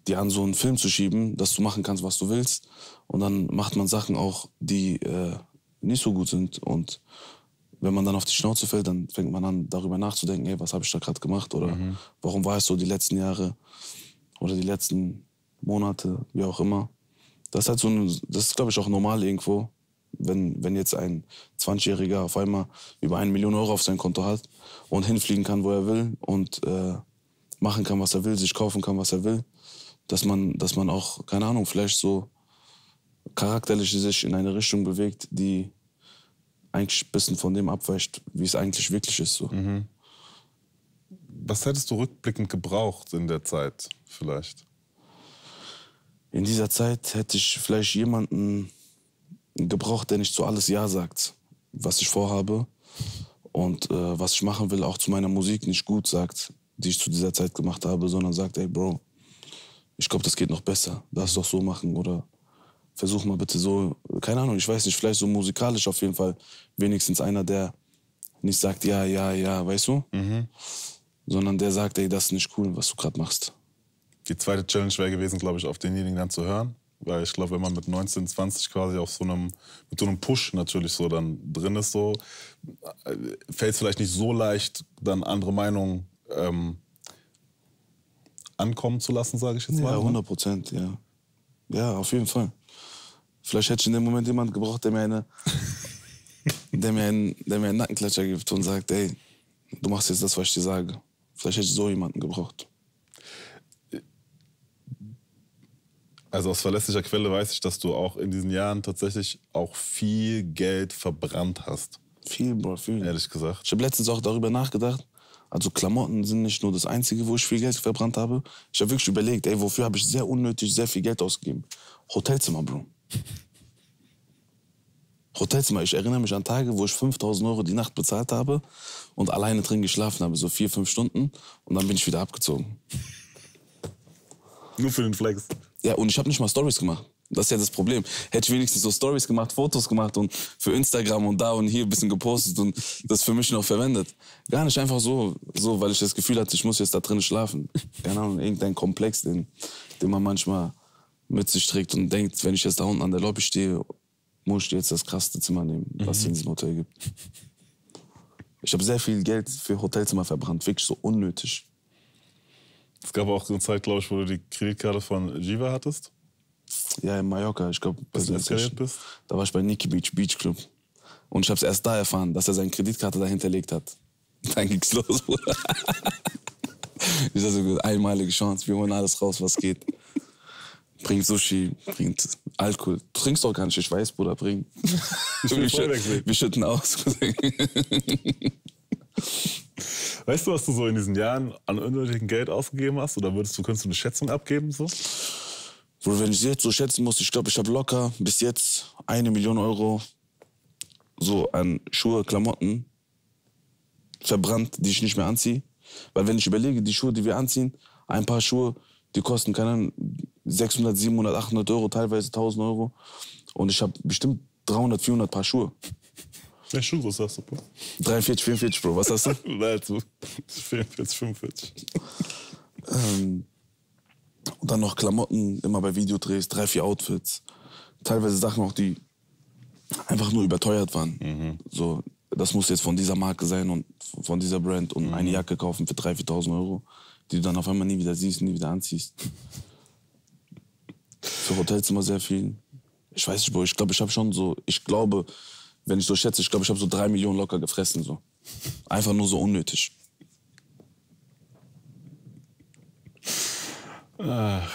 dir an, so einen Film zu schieben, dass du machen kannst, was du willst und dann macht man Sachen auch, die äh, nicht so gut sind und wenn man dann auf die Schnauze fällt, dann fängt man an, darüber nachzudenken, ey, was habe ich da gerade gemacht oder mhm. warum war es so die letzten Jahre oder die letzten Monate, wie auch immer. Das ist halt so ein, das ist, glaube ich, auch normal irgendwo. Wenn, wenn jetzt ein 20-Jähriger auf einmal über eine Million Euro auf sein Konto hat und hinfliegen kann, wo er will und äh, machen kann, was er will, sich kaufen kann, was er will, dass man, dass man auch, keine Ahnung, vielleicht so charakterlich sich in eine Richtung bewegt, die eigentlich ein bisschen von dem abweicht, wie es eigentlich wirklich ist. So. Mhm. Was hättest du rückblickend gebraucht in der Zeit vielleicht? in dieser Zeit hätte ich vielleicht jemanden gebraucht, der nicht zu alles Ja sagt, was ich vorhabe und äh, was ich machen will, auch zu meiner Musik nicht gut sagt, die ich zu dieser Zeit gemacht habe, sondern sagt, ey Bro, ich glaube, das geht noch besser, lass es doch so machen oder versuch mal bitte so, keine Ahnung, ich weiß nicht, vielleicht so musikalisch auf jeden Fall, wenigstens einer, der nicht sagt, ja, ja, ja, weißt du, mhm. sondern der sagt, ey, das ist nicht cool, was du gerade machst. Die zweite Challenge wäre gewesen, glaube ich, auf denjenigen dann zu hören. Weil ich glaube, wenn man mit 19, 20 quasi auf so einem, mit so einem Push natürlich so dann drin ist, so, äh, fällt es vielleicht nicht so leicht, dann andere Meinungen ähm, ankommen zu lassen, sage ich jetzt ja, mal. Ja, ne? 100 Prozent, ja. Ja, auf jeden Fall. Vielleicht hätte ich in dem Moment jemand gebraucht, der mir eine, der mir einen, der mir einen Nackenklatscher gibt und sagt, ey, du machst jetzt das, was ich dir sage. Vielleicht hätte ich so jemanden gebraucht. Also aus verlässlicher Quelle weiß ich, dass du auch in diesen Jahren tatsächlich auch viel Geld verbrannt hast. Viel, Bro, viel. Ehrlich gesagt. Ich habe letztens auch darüber nachgedacht. Also Klamotten sind nicht nur das Einzige, wo ich viel Geld verbrannt habe. Ich habe wirklich überlegt, ey, wofür habe ich sehr unnötig sehr viel Geld ausgegeben? Hotelzimmer, Bro. Hotelzimmer. Ich erinnere mich an Tage, wo ich 5000 Euro die Nacht bezahlt habe und alleine drin geschlafen habe, so vier, fünf Stunden. Und dann bin ich wieder abgezogen. Nur für den Flex. Ja, und ich habe nicht mal Stories gemacht. Das ist ja das Problem. Hätte ich wenigstens so Stories gemacht, Fotos gemacht und für Instagram und da und hier ein bisschen gepostet und das für mich noch verwendet. Gar nicht einfach so, so weil ich das Gefühl hatte, ich muss jetzt da drin schlafen. Keine Ahnung, irgendein Komplex, den, den man manchmal mit sich trägt und denkt, wenn ich jetzt da unten an der Lobby stehe, muss ich jetzt das krasseste Zimmer nehmen, was mhm. es in diesem Hotel gibt. Ich habe sehr viel Geld für Hotelzimmer verbrannt, wirklich so unnötig. Es gab auch so eine Zeit, glaube ich, wo du die Kreditkarte von Jiva hattest. Ja, in Mallorca. Ich glaube, da, war ich bei Nikki Beach Beach Club. Und ich habe es erst da erfahren, dass er seine Kreditkarte dahinterlegt hat. Dann ging's los, Bruder. ich dachte, einmalige Chance, wir holen alles raus, was geht. Bringt Sushi, bringt Alkohol. Du trinkst doch gar nicht, ich weiß, Bruder, bring. wir, schüt wir schütten aus. Weißt du, was du so in diesen Jahren an unnötigem Geld ausgegeben hast? Oder würdest du, könntest du eine Schätzung abgeben? So? Bruder, wenn ich jetzt so schätzen muss, ich glaube, ich habe locker bis jetzt eine Million Euro so an Schuhe, Klamotten verbrannt, die ich nicht mehr anziehe. Weil wenn ich überlege, die Schuhe, die wir anziehen, ein paar Schuhe, die kosten keine 600, 700, 800 Euro, teilweise 1000 Euro. Und ich habe bestimmt 300, 400 Paar Schuhe. Ja, Schuh, was hast du, Bro? 43, 44, Bro. Was hast du? Nein, du. 44, 45. ähm, und dann noch Klamotten, immer bei Videodrehs, drei, vier Outfits. Teilweise Sachen auch, die einfach nur überteuert waren. Mhm. So, das muss jetzt von dieser Marke sein und von dieser Brand und mhm. eine Jacke kaufen für 3.000, 4.000 Euro, die du dann auf einmal nie wieder siehst, nie wieder anziehst. Für Hotelzimmer sehr viel. Ich weiß nicht, Bro, ich glaube, ich habe schon so, ich glaube, wenn ich so schätze, ich glaube, ich habe so drei Millionen locker gefressen. So. Einfach nur so unnötig. Ach.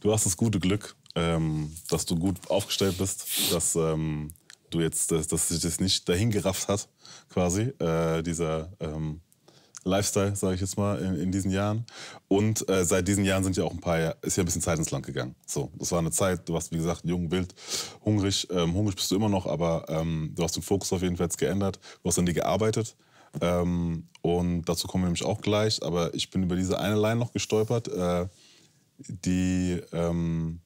Du hast das gute Glück, ähm, dass du gut aufgestellt bist, dass ähm, du jetzt, dass, dass sich das nicht dahin gerafft hat, quasi, äh, dieser ähm, Lifestyle, sage ich jetzt mal, in, in diesen Jahren. Und äh, seit diesen Jahren sind ja auch ein paar, ist ja ein bisschen Zeit ins Land gegangen. So, das war eine Zeit, du warst, wie gesagt, jung, wild, hungrig. Ähm, hungrig bist du immer noch, aber ähm, du hast den Fokus auf jeden Fall jetzt geändert. Du hast an dir gearbeitet. Ähm, und dazu kommen wir nämlich auch gleich. Aber ich bin über diese eine Line noch gestolpert, äh, die ähm,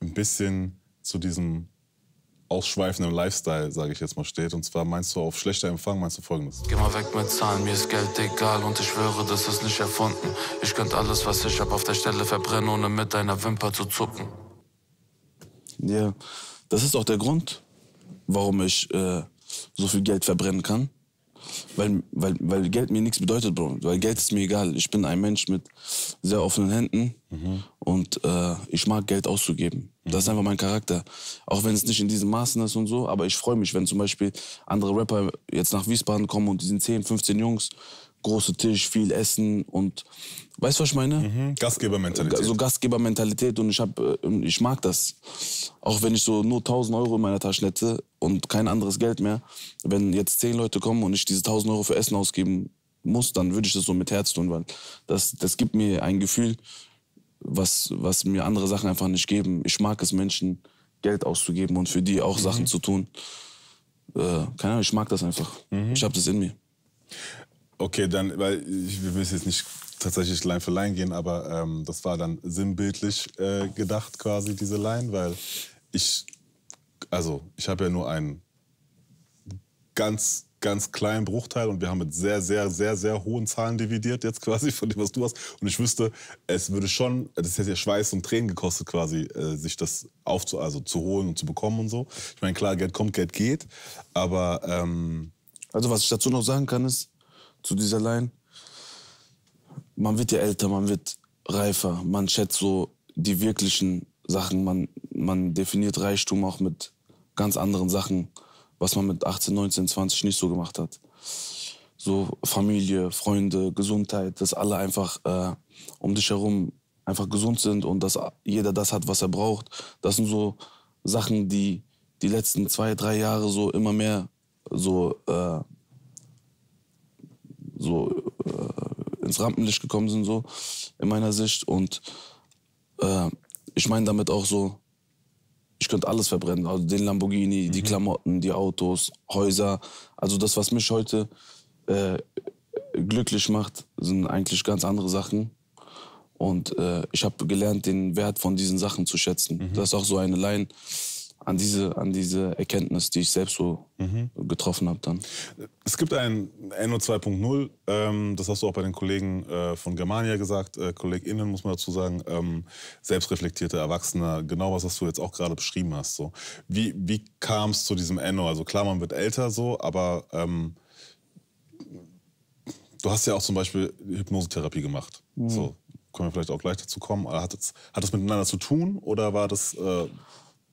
ein bisschen zu diesem ausschweifendem Lifestyle, sage ich jetzt mal, steht. Und zwar meinst du auf schlechter Empfang, meinst du folgendes? Geh mal weg mit Zahlen, mir ist Geld egal und ich schwöre, das ist nicht erfunden. Ich könnte alles, was ich hab, auf der Stelle verbrennen, ohne mit deiner Wimper zu zucken. Ja, das ist auch der Grund, warum ich äh, so viel Geld verbrennen kann weil, weil, weil Geld mir nichts bedeutet, Bro. Weil Geld ist mir egal. Ich bin ein Mensch mit sehr offenen Händen mhm. und äh, ich mag Geld auszugeben. Mhm. Das ist einfach mein Charakter. Auch wenn es nicht in diesen Maßen ist und so, aber ich freue mich, wenn zum Beispiel andere Rapper jetzt nach Wiesbaden kommen und die sind 10, 15 Jungs großer Tisch, viel Essen und weißt du, was ich meine? Mhm. Gastgebermentalität. So Gastgebermentalität und ich hab, äh, ich mag das. Auch wenn ich so nur 1000 Euro in meiner Tasche hätte und kein anderes Geld mehr, wenn jetzt 10 Leute kommen und ich diese 1000 Euro für Essen ausgeben muss, dann würde ich das so mit Herz tun, weil das, das gibt mir ein Gefühl, was, was mir andere Sachen einfach nicht geben. Ich mag es, Menschen Geld auszugeben und für die auch mhm. Sachen zu tun. Äh, keine Ahnung, ich mag das einfach. Mhm. Ich habe das in mir. Okay, dann, weil ich, wir müssen jetzt nicht tatsächlich Line für Line gehen, aber ähm, das war dann sinnbildlich äh, gedacht quasi, diese Line, weil ich, also ich habe ja nur einen ganz, ganz kleinen Bruchteil und wir haben mit sehr, sehr, sehr, sehr hohen Zahlen dividiert jetzt quasi von dem, was du hast. Und ich wüsste, es würde schon, das hätte ja Schweiß und Tränen gekostet quasi, äh, sich das aufzu, also zu holen und zu bekommen und so. Ich meine, klar, Geld kommt, Geld geht, aber... Ähm, also was ich dazu noch sagen kann ist, zu dieser Line. Man wird ja älter, man wird reifer, man schätzt so die wirklichen Sachen, man, man definiert Reichtum auch mit ganz anderen Sachen, was man mit 18, 19, 20 nicht so gemacht hat. So Familie, Freunde, Gesundheit, dass alle einfach äh, um dich herum einfach gesund sind und dass jeder das hat, was er braucht. Das sind so Sachen, die die letzten zwei, drei Jahre so immer mehr so äh, so äh, ins Rampenlicht gekommen sind, so in meiner Sicht. Und äh, ich meine damit auch so, ich könnte alles verbrennen. Also den Lamborghini, mhm. die Klamotten, die Autos, Häuser. Also das, was mich heute äh, glücklich macht, sind eigentlich ganz andere Sachen. Und äh, ich habe gelernt, den Wert von diesen Sachen zu schätzen. Mhm. Das ist auch so eine Line, an diese, an diese Erkenntnis, die ich selbst so mhm. getroffen habe dann. Es gibt ein NO 2.0, ähm, das hast du auch bei den Kollegen äh, von Germania gesagt, äh, KollegInnen muss man dazu sagen, ähm, selbstreflektierte Erwachsene, genau was, was du jetzt auch gerade beschrieben hast. So. Wie, wie kam es zu diesem NO? Also klar, man wird älter so, aber ähm, du hast ja auch zum Beispiel Hypnosetherapie gemacht. Mhm. So können wir vielleicht auch gleich dazu kommen. Hat das, hat es miteinander zu tun oder war das äh,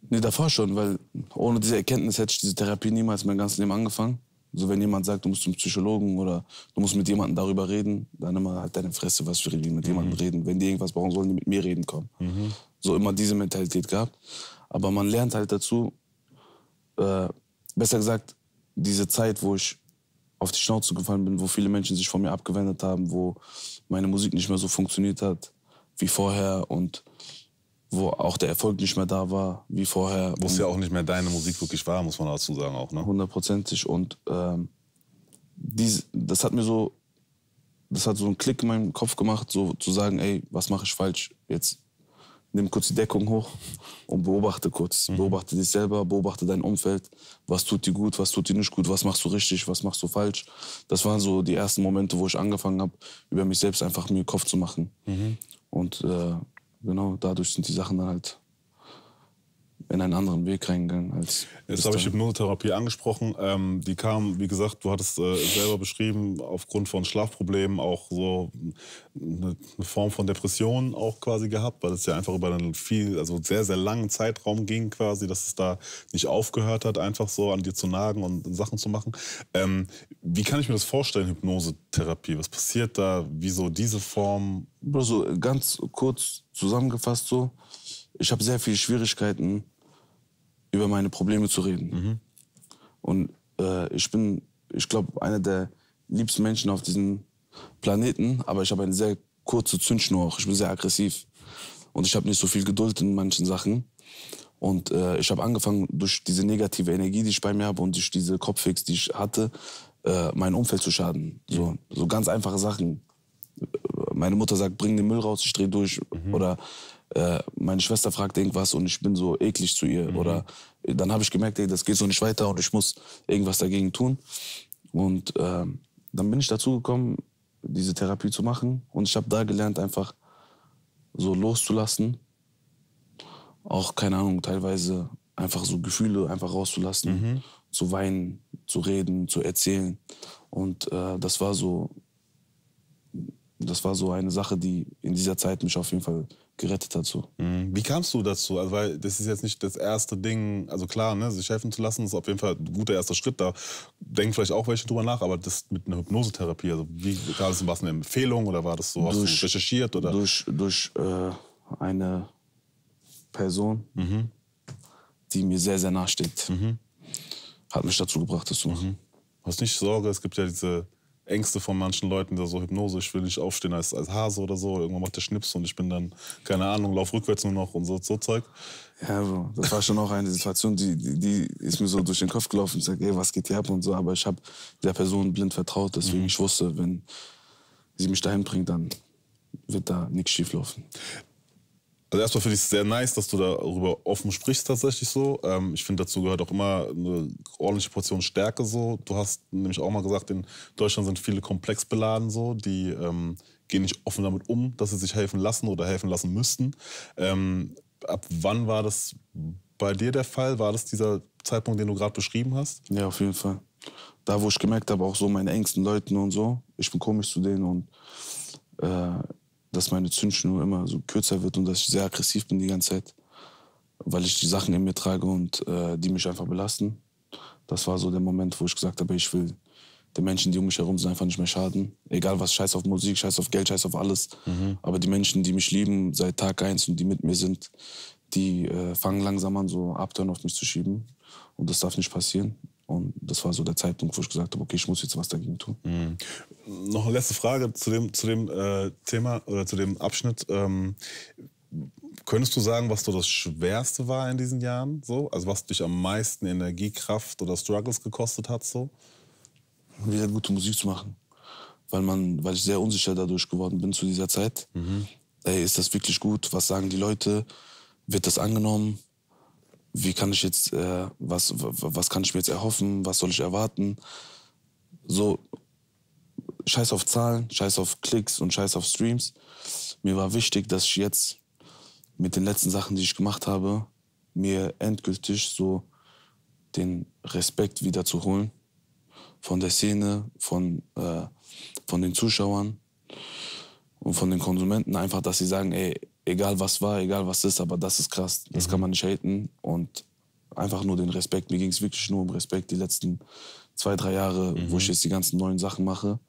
Nee, davor schon, weil ohne diese Erkenntnis hätte ich diese Therapie niemals mein ganzes Leben angefangen. So, wenn jemand sagt, du musst zum Psychologen oder du musst mit jemandem darüber reden, dann immer halt deine Fresse, was für Regeln mit mhm. jemandem reden. Wenn die irgendwas brauchen, sollen die mit mir reden kommen. Mhm. So immer diese Mentalität gehabt. Aber man lernt halt dazu, äh, besser gesagt, diese Zeit, wo ich auf die Schnauze gefallen bin, wo viele Menschen sich von mir abgewendet haben, wo meine Musik nicht mehr so funktioniert hat wie vorher und wo auch der Erfolg nicht mehr da war, wie vorher. Wo es ja auch nicht mehr deine Musik wirklich war, muss man dazu sagen auch, ne? Hundertprozentig. Und ähm, dies, das hat mir so, das hat so einen Klick in meinem Kopf gemacht, so zu sagen, ey, was mache ich falsch? Jetzt nimm kurz die Deckung hoch und beobachte kurz. Mhm. Beobachte dich selber, beobachte dein Umfeld. Was tut dir gut, was tut dir nicht gut, was machst du richtig, was machst du falsch. Das waren so die ersten Momente, wo ich angefangen habe, über mich selbst einfach mir Kopf zu machen. Mhm. Und äh, genau, dadurch sind die Sachen dann halt in einen anderen Weg reingegangen. Als Jetzt habe ich Hypnotherapie angesprochen. Ähm, die kam, wie gesagt, du hattest äh, selber beschrieben, aufgrund von Schlafproblemen auch so äh, eine, eine Form von Depression auch quasi gehabt, weil es ja einfach über einen viel, also sehr, sehr langen Zeitraum ging quasi, dass es da nicht aufgehört hat, einfach so an dir zu nagen und Sachen zu machen. Ähm, wie kann ich mir das vorstellen, Hypnotherapie? Was passiert da? Wieso diese Form? Also ganz kurz zusammengefasst so, ich habe sehr viele Schwierigkeiten, über meine Probleme zu reden. Mhm. Und äh, ich bin, ich glaube, einer der liebsten Menschen auf diesem Planeten, aber ich habe eine sehr kurze Zündschnur Ich bin sehr aggressiv und ich habe nicht so viel Geduld in manchen Sachen. Und äh, ich habe angefangen, durch diese negative Energie, die ich bei mir habe und durch diese Kopffix, die ich hatte, äh, mein Umfeld zu schaden. So, mhm. so ganz einfache Sachen. Meine Mutter sagt, bring den Müll raus, ich drehe durch. Mhm. Oder äh, meine Schwester fragt irgendwas und ich bin so eklig zu ihr. Mhm. Oder dann habe ich gemerkt, ey, das geht so nicht weiter und ich muss irgendwas dagegen tun. Und ähm, dann bin ich dazu gekommen, diese Therapie zu machen. Und ich habe da gelernt, einfach so loszulassen. Auch, keine Ahnung, teilweise einfach so Gefühle einfach rauszulassen, mhm. zu weinen, zu reden, zu erzählen. Und äh, das war so, das war so eine Sache, die in dieser Zeit mich auf jeden Fall gerettet dazu. Mhm. Wie kamst du dazu? Also, weil das ist jetzt nicht das erste Ding, also klar, ne, sich helfen zu lassen, ist auf jeden Fall ein guter erster Schritt. Da denken vielleicht auch welche drüber nach, aber das mit einer Hypnosetherapie, also wie war das, war es eine Empfehlung oder war das so, hast du recherchiert? Oder? Durch, durch äh, eine Person, mhm. die mir sehr, sehr nahe steht, mhm. hat mich dazu gebracht, das zu machen. Mhm. Hast nicht Sorge, es gibt ja diese Ängste von manchen Leuten, da so Hypnose, ich will nicht aufstehen als, als Hase oder so. Irgendwann macht der Schnips und ich bin dann, keine Ahnung, lauf rückwärts nur noch und so, so Zeug. Ja, Bro, das war schon auch eine Situation, die, die, die ist mir so durch den Kopf gelaufen und sagt, ey, was geht hier ab und so. Aber ich habe der Person blind vertraut, deswegen mhm. ich wusste, wenn sie mich dahin bringt, dann wird da nichts schieflaufen. Also erstmal finde ich es sehr nice, dass du darüber offen sprichst tatsächlich so. Ähm, ich finde, dazu gehört auch immer eine ordentliche Portion Stärke so. Du hast nämlich auch mal gesagt, in Deutschland sind viele komplex beladen so, die ähm, gehen nicht offen damit um, dass sie sich helfen lassen oder helfen lassen müssten. Ähm, ab wann war das bei dir der Fall? War das dieser Zeitpunkt, den du gerade beschrieben hast? Ja, auf jeden Fall. Da, wo ich gemerkt habe, auch so meine engsten Leuten und so, ich bin komisch zu denen und äh, dass meine Zündschnur immer so kürzer wird und dass ich sehr aggressiv bin die ganze Zeit, weil ich die Sachen in mir trage und äh, die mich einfach belasten. Das war so der Moment, wo ich gesagt habe, ich will den Menschen, die um mich herum sind, einfach nicht mehr schaden. Egal was, scheiß auf Musik, scheiß auf Geld, scheiß auf alles. Mhm. Aber die Menschen, die mich lieben seit Tag eins und die mit mir sind, die äh, fangen langsam an, so Abtörn auf mich zu schieben. Und das darf nicht passieren. Und das war so der Zeitpunkt, wo ich gesagt habe, okay, ich muss jetzt was dagegen tun. Mhm. Noch eine letzte Frage zu dem, zu dem äh, Thema oder zu dem Abschnitt. Ähm, könntest du sagen, was so das Schwerste war in diesen Jahren? So? Also was dich am meisten Energie, Kraft oder Struggles gekostet hat? So? Wieder gute Musik zu machen. Weil, man, weil ich sehr unsicher dadurch geworden bin zu dieser Zeit. Mhm. Ey, ist das wirklich gut? Was sagen die Leute? Wird das angenommen? wie kann ich jetzt, äh, was, was kann ich mir jetzt erhoffen, was soll ich erwarten? So, scheiß auf Zahlen, scheiß auf Klicks und scheiß auf Streams. Mir war wichtig, dass ich jetzt mit den letzten Sachen, die ich gemacht habe, mir endgültig so den Respekt wiederzuholen von der Szene, von, äh, von den Zuschauern und von den Konsumenten. Einfach, dass sie sagen, ey, egal was war, egal was ist, aber das ist krass. Das mhm. kann man nicht haten. Und einfach nur den Respekt. Mir ging es wirklich nur um Respekt die letzten zwei, drei Jahre, mhm. wo ich jetzt die ganzen neuen Sachen mache.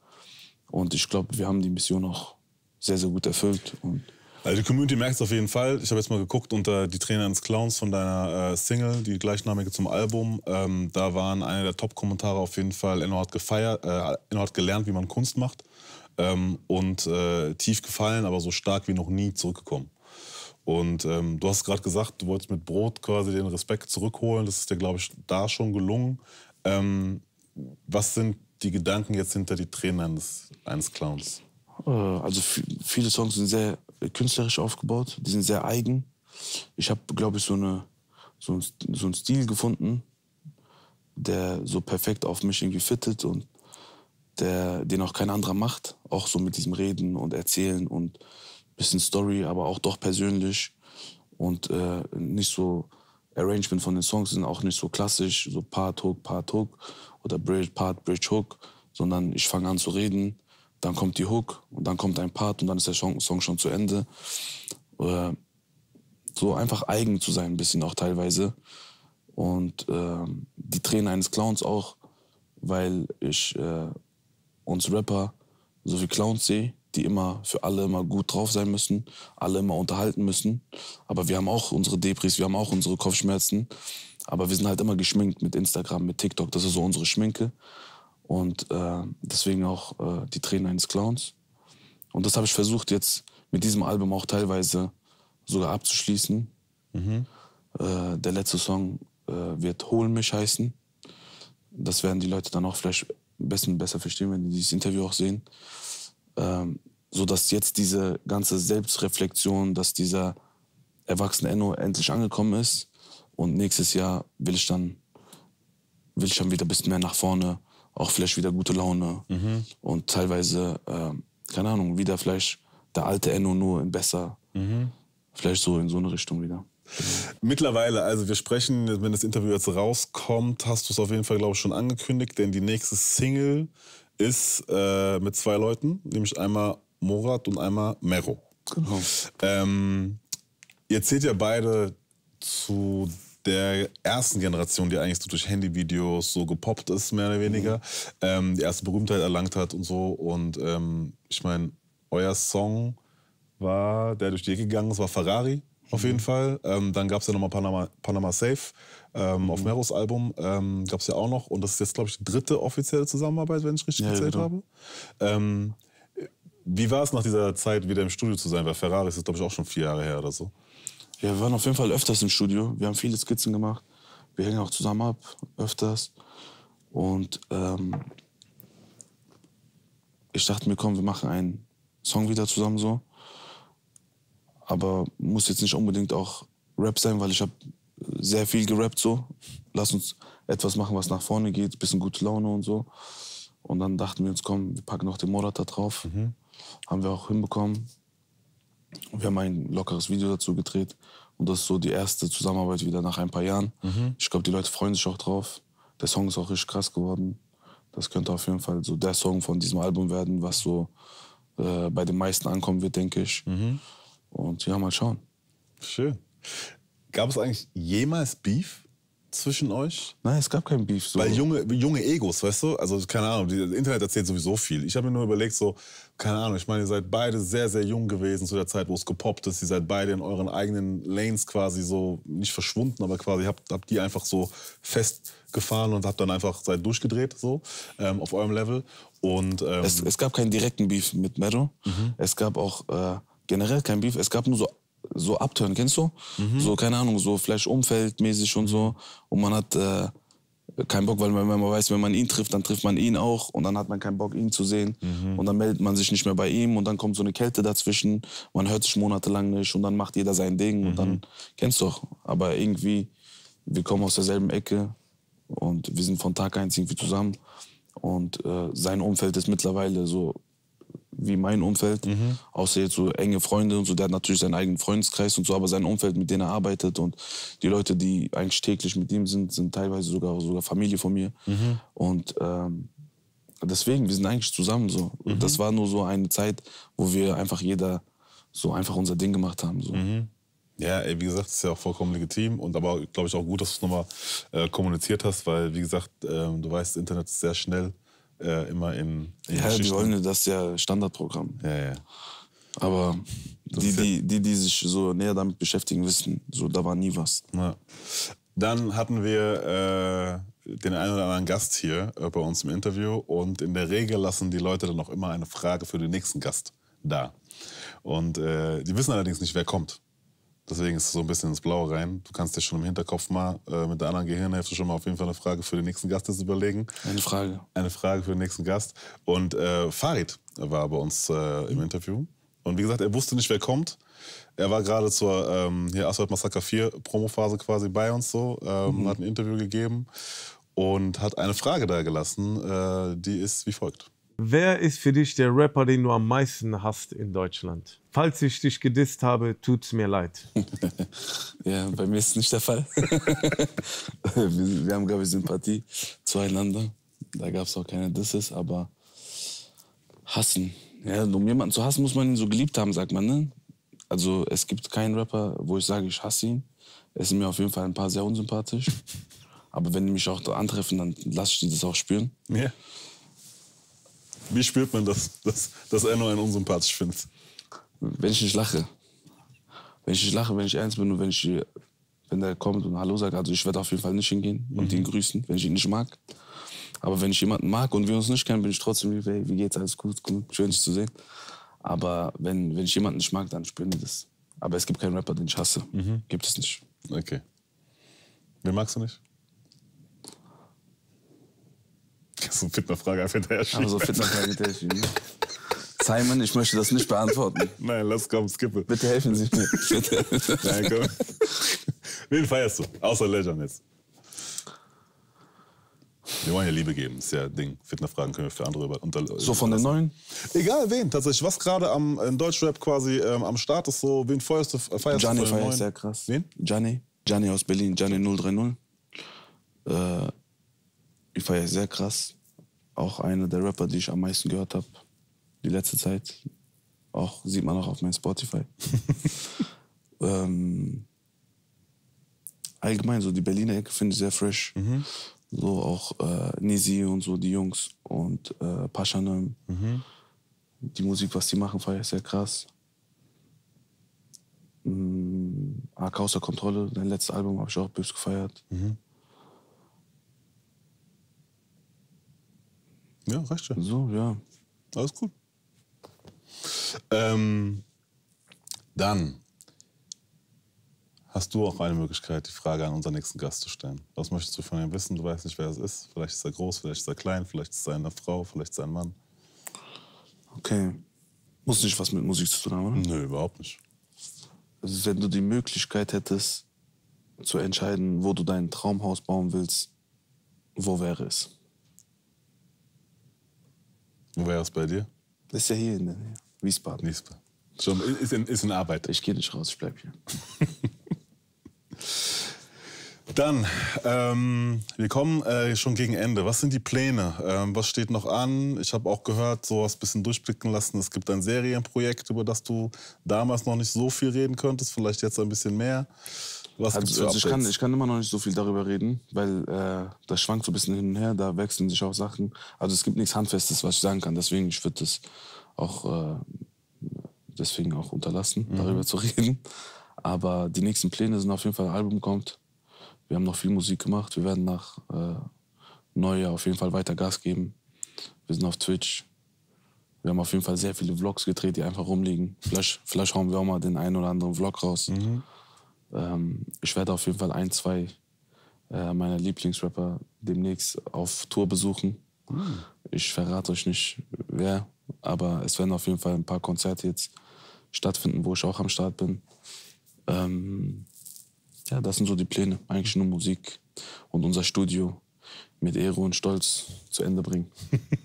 Und ich glaube, wir haben die Mission auch sehr, sehr gut erfüllt. Und also die Community merkt es auf jeden Fall. Ich habe jetzt mal geguckt unter die Trainer des Clowns von deiner äh, Single, die gleichnamige zum Album. Ähm, da waren einer der Top-Kommentare auf jeden Fall, Enno hat gefeiert, äh, Enno hat gelernt, wie man Kunst macht ähm, und äh, tief gefallen, aber so stark wie noch nie zurückgekommen. Und ähm, du hast gerade gesagt, du wolltest mit Brot quasi den Respekt zurückholen. Das ist dir, glaube ich, da schon gelungen. Ähm, was sind die Gedanken jetzt hinter die Tränen eines, eines Clowns? Äh, also viele Songs sind sehr künstlerisch aufgebaut, die sind sehr eigen. Ich habe, glaube ich, so, eine, so, ein, so einen Stil gefunden, der so perfekt auf mich irgendwie fittet und der, den auch kein anderer macht. Auch so mit diesem Reden und Erzählen und bisschen Story, aber auch doch persönlich. Und äh, nicht so Arrangement von den Songs sind auch nicht so klassisch, so Part Hook, Part Hook oder Bridge, Part, Bridge Hook, sondern ich fange an zu reden, dann kommt die Hook und dann kommt ein Part und dann ist der Song, Song schon zu Ende. Äh, so einfach eigen zu sein, ein bisschen auch teilweise. Und äh, die Tränen eines Clowns auch, weil ich äh, uns Rapper, so wie Clowns sehe, die immer für alle immer gut drauf sein müssen, alle immer unterhalten müssen. Aber wir haben auch unsere Debris, wir haben auch unsere Kopfschmerzen. Aber wir sind halt immer geschminkt mit Instagram, mit TikTok. Das ist so unsere Schminke. Und äh, deswegen auch äh, die Tränen eines Clowns. Und das habe ich versucht jetzt mit diesem Album auch teilweise sogar abzuschließen. Mhm. Äh, der letzte Song äh, wird Hol mich heißen. Das werden die Leute dann auch vielleicht besten, besser verstehen, wenn die dieses Interview auch sehen. Ähm, so dass jetzt diese ganze Selbstreflexion, dass dieser erwachsene Enno endlich angekommen ist und nächstes Jahr will ich dann will ich dann wieder ein bisschen mehr nach vorne, auch vielleicht wieder gute Laune mhm. und teilweise äh, keine Ahnung, wieder vielleicht der alte Enno nur in besser, mhm. vielleicht so in so eine Richtung wieder. Mhm. Mittlerweile, also wir sprechen, wenn das Interview jetzt rauskommt, hast du es auf jeden Fall, glaube ich, schon angekündigt, denn die nächste Single ist äh, mit zwei Leuten, nämlich einmal Morat und einmal Mero. Genau. Ähm, ihr zählt ja beide zu der ersten Generation, die eigentlich so durch Handyvideos so gepoppt ist, mehr oder weniger, mhm. ähm, die erste Berühmtheit erlangt hat und so. Und ähm, ich meine, euer Song war, der durch dir gegangen ist, war Ferrari auf jeden mhm. Fall. Ähm, dann gab es ja nochmal Panama, Panama Safe ähm, mhm. auf Meros Album. Ähm, gab es ja auch noch. Und das ist jetzt, glaube ich, die dritte offizielle Zusammenarbeit, wenn ich richtig ja, gezählt genau. habe. Ähm, wie war es nach dieser Zeit, wieder im Studio zu sein? Weil Ferrari ist, glaube ich, auch schon vier Jahre her oder so. Ja, wir waren auf jeden Fall öfters im Studio. Wir haben viele Skizzen gemacht. Wir hängen auch zusammen ab, öfters. Und ähm, ich dachte mir, komm, wir machen einen Song wieder zusammen so aber muss jetzt nicht unbedingt auch Rap sein, weil ich habe sehr viel gerappt so. Lass uns etwas machen, was nach vorne geht, bisschen gute Laune und so. Und dann dachten wir uns, komm, wir packen noch den Morat da drauf. Mhm. Haben wir auch hinbekommen. Wir haben ein lockeres Video dazu gedreht. Und das ist so die erste Zusammenarbeit wieder nach ein paar Jahren. Mhm. Ich glaube, die Leute freuen sich auch drauf. Der Song ist auch richtig krass geworden. Das könnte auf jeden Fall so der Song von diesem Album werden, was so äh, bei den meisten ankommen wird, denke ich. Mhm. Und ja, mal schauen. Schön. Gab es eigentlich jemals Beef zwischen euch? Nein, es gab kein Beef. So. Weil junge, junge Egos, weißt du? Also, keine Ahnung, das Internet erzählt sowieso viel. Ich habe mir nur überlegt, so, keine Ahnung, ich meine, ihr seid beide sehr, sehr jung gewesen zu der Zeit, wo es gepoppt ist. Ihr seid beide in euren eigenen Lanes quasi so, nicht verschwunden, aber quasi habt, habt die einfach so festgefahren und habt dann einfach, seid durchgedreht, so, ähm, auf eurem Level. Und, ähm, es, es, gab keinen direkten Beef mit Meadow. Mhm. Es gab auch. Äh, generell kein Beef. Es gab nur so so Upturn, kennst du? Mhm. So, keine Ahnung, so vielleicht umfeldmäßig und so. Und man hat äh, keinen Bock, weil man, man weiß, wenn man ihn trifft, dann trifft man ihn auch und dann hat man keinen Bock, ihn zu sehen. Mhm. Und dann meldet man sich nicht mehr bei ihm und dann kommt so eine Kälte dazwischen. Man hört sich monatelang nicht und dann macht jeder sein Ding mhm. und dann mhm. kennst du doch. Aber irgendwie, wir kommen aus derselben Ecke und wir sind von Tag eins irgendwie zusammen. Und äh, sein Umfeld ist mittlerweile so wie mein Umfeld. Mhm. Außer jetzt so enge Freunde und so. Der hat natürlich seinen eigenen Freundeskreis und so, aber sein Umfeld, mit dem er arbeitet und die Leute, die eigentlich täglich mit ihm sind, sind teilweise sogar, sogar Familie von mir. Mhm. Und ähm, deswegen, wir sind eigentlich zusammen so. Mhm. Das war nur so eine Zeit, wo wir einfach jeder so einfach unser Ding gemacht haben. So. Mhm. Ja, ey, wie gesagt, ist ja auch vollkommen legitim und aber glaube ich auch gut, dass du es nochmal äh, kommuniziert hast, weil wie gesagt, ähm, du weißt, das Internet ist sehr schnell äh, immer in, in Ja, die wollen das ist ja Standardprogramm. Ja, ja. Aber die, die, die, die sich so näher damit beschäftigen, wissen, so da war nie was. Ja. Dann hatten wir äh, den einen oder anderen Gast hier äh, bei uns im Interview und in der Regel lassen die Leute dann auch immer eine Frage für den nächsten Gast da. Und äh, die wissen allerdings nicht, wer kommt. Deswegen ist es so ein bisschen ins Blaue rein. Du kannst dir schon im Hinterkopf mal äh, mit der anderen Gehirnhälfte schon mal auf jeden Fall eine Frage für den nächsten Gast jetzt überlegen. Eine Frage. Eine Frage für den nächsten Gast. Und äh, Farid war bei uns äh, im Interview. Und wie gesagt, er wusste nicht, wer kommt. Er war gerade zur ähm, hier Asphalt Massaker 4 Promophase quasi bei uns so, ähm, mhm. hat ein Interview gegeben und hat eine Frage da gelassen, äh, die ist wie folgt. Wer ist für dich der Rapper, den du am meisten hasst in Deutschland? Falls ich dich gedisst habe, tut's mir leid. ja, bei mir ist es nicht der Fall. wir, wir, haben, glaube ich, Sympathie zueinander. Da gab es auch keine Disses, aber hassen. Ja, um jemanden zu hassen, muss man ihn so geliebt haben, sagt man, ne? Also es gibt keinen Rapper, wo ich sage, ich hasse ihn. Es sind mir auf jeden Fall ein paar sehr unsympathisch. Aber wenn die mich auch da antreffen, dann lasse ich die das auch spüren. Ja. Wie spürt man das, dass, dass Enno einen unsympathisch findet? Wenn ich nicht lache. Wenn ich nicht lache, wenn ich ernst bin und wenn ich, wenn der kommt und Hallo sagt, also ich werde auf jeden Fall nicht hingehen und mhm. ihn grüßen, wenn ich ihn nicht mag. Aber wenn ich jemanden mag und wir uns nicht kennen, bin ich trotzdem wie, hey, wie geht's, alles gut, gut, schön dich zu sehen. Aber wenn, wenn ich jemanden nicht mag, dann spüren die das. Aber es gibt keinen Rapper, den ich hasse. Mhm. Gibt es nicht. Okay. Wen magst du nicht? Ich eine Fitnerfrage einfach hinterher schieben. Also Fitnerfrage hinterher schieben. Simon, ich möchte das nicht beantworten. Nein, lass komm, skippe. Bitte helfen Sie mir. Bitte. Nein, komm. Wen feierst du? Außer Legend jetzt. Wir wollen ja Liebe geben, ist ja Ding. Fitnerfragen können wir für andere über unter. So von den Neuen? Egal wen, tatsächlich. Was gerade am äh, in Deutschrap quasi ähm, am Start ist, so, wen feierst du? Feierst Gianni du feierst ja krass. Wen? Gianni. Gianni aus Berlin, Gianni 030. Äh, ich feiere sehr krass. Auch einer der Rapper, die ich am meisten gehört habe, die letzte Zeit. Auch sieht man auch auf meinem Spotify. ähm, allgemein, so die Berliner Ecke finde ich sehr fresh. Mhm. So auch äh, Nisi und so, die Jungs und äh, Paschanem. Mhm. Die Musik, was die machen, feiere ich sehr krass. Mhm. AK außer Kontrolle, dein letztes Album habe ich auch bös gefeiert. Mhm. Ja, reicht schon. So, ja. Alles gut. Ähm, dann hast du auch eine Möglichkeit, die Frage an unseren nächsten Gast zu stellen. Was möchtest du von ihm wissen? Du weißt nicht, wer es ist. Vielleicht ist er groß, vielleicht ist er klein, vielleicht ist er eine Frau, vielleicht ist er ein Mann. Okay. Muss nicht was mit Musik zu tun haben, oder? Nö, überhaupt nicht. Also, wenn du die Möglichkeit hättest, zu entscheiden, wo du dein Traumhaus bauen willst, wo wäre es? Wo wäre es bei dir? Das ist ja hier in der Nähe. Wiesbaden. Wiesbaden. Schon, ist, in, ist in Arbeit. Ich gehe nicht raus, ich bleibe hier. Dann, ähm, wir kommen äh, schon gegen Ende. Was sind die Pläne? Ähm, was steht noch an? Ich habe auch gehört, so hast ein bisschen durchblicken lassen. Es gibt ein Serienprojekt, über das du damals noch nicht so viel reden könntest, vielleicht jetzt ein bisschen mehr. Was also, also ich, kann, ich kann immer noch nicht so viel darüber reden, weil äh, das schwankt so ein bisschen hin und her, da wechseln sich auch Sachen. Also es gibt nichts Handfestes, was ich sagen kann. Deswegen, ich würde das auch äh, deswegen auch unterlassen, mhm. darüber zu reden. Aber die nächsten Pläne sind auf jeden Fall, ein Album kommt. Wir haben noch viel Musik gemacht. Wir werden nach äh, Neujahr auf jeden Fall weiter Gas geben. Wir sind auf Twitch. Wir haben auf jeden Fall sehr viele Vlogs gedreht, die einfach rumliegen. Vielleicht, vielleicht hauen wir auch mal den einen oder anderen Vlog raus. Mhm ähm, ich werde auf jeden Fall ein, zwei äh, meiner Lieblingsrapper demnächst auf Tour besuchen. Ah. Ich verrate euch nicht, wer, aber es werden auf jeden Fall ein paar Konzerte jetzt stattfinden, wo ich auch am Start bin. Ähm, ja, das sind so die Pläne. Eigentlich nur Musik und unser Studio mit Ehre und Stolz zu Ende bringen.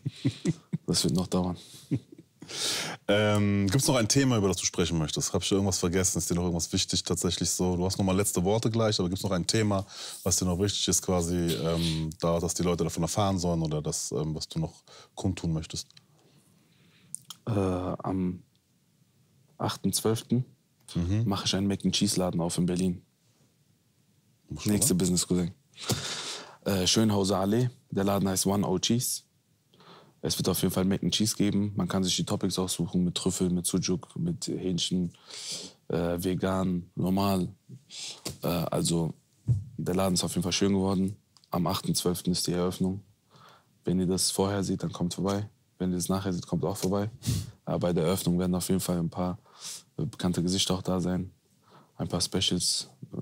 das wird noch dauern. Ähm, Gibt es noch ein Thema, über das du sprechen möchtest? Habe ich irgendwas vergessen? Ist dir noch irgendwas wichtig tatsächlich so? Du hast noch mal letzte Worte gleich, aber gibt es noch ein Thema, was dir noch wichtig ist quasi, ähm, da, dass die Leute davon erfahren sollen oder das, ähm, was du noch kundtun möchtest? Äh, am 8.12. Mhm. mache ich einen Mac Cheese Laden auf in Berlin. Nächste Business Cousin. Äh, Schönhauser Allee. Der Laden heißt One O Cheese. Es wird auf jeden Fall Mac and Cheese geben. Man kann sich die Topics aussuchen mit Trüffel, mit Sujuk, mit Hähnchen, äh, vegan, normal. Äh, also der Laden ist auf jeden Fall schön geworden. Am 8.12. ist die Eröffnung. Wenn ihr das vorher seht, dann kommt vorbei. Wenn ihr das nachher seht, kommt auch vorbei. Aber bei der Eröffnung werden auf jeden Fall ein paar äh, bekannte Gesichter auch da sein. Ein paar Specials, äh,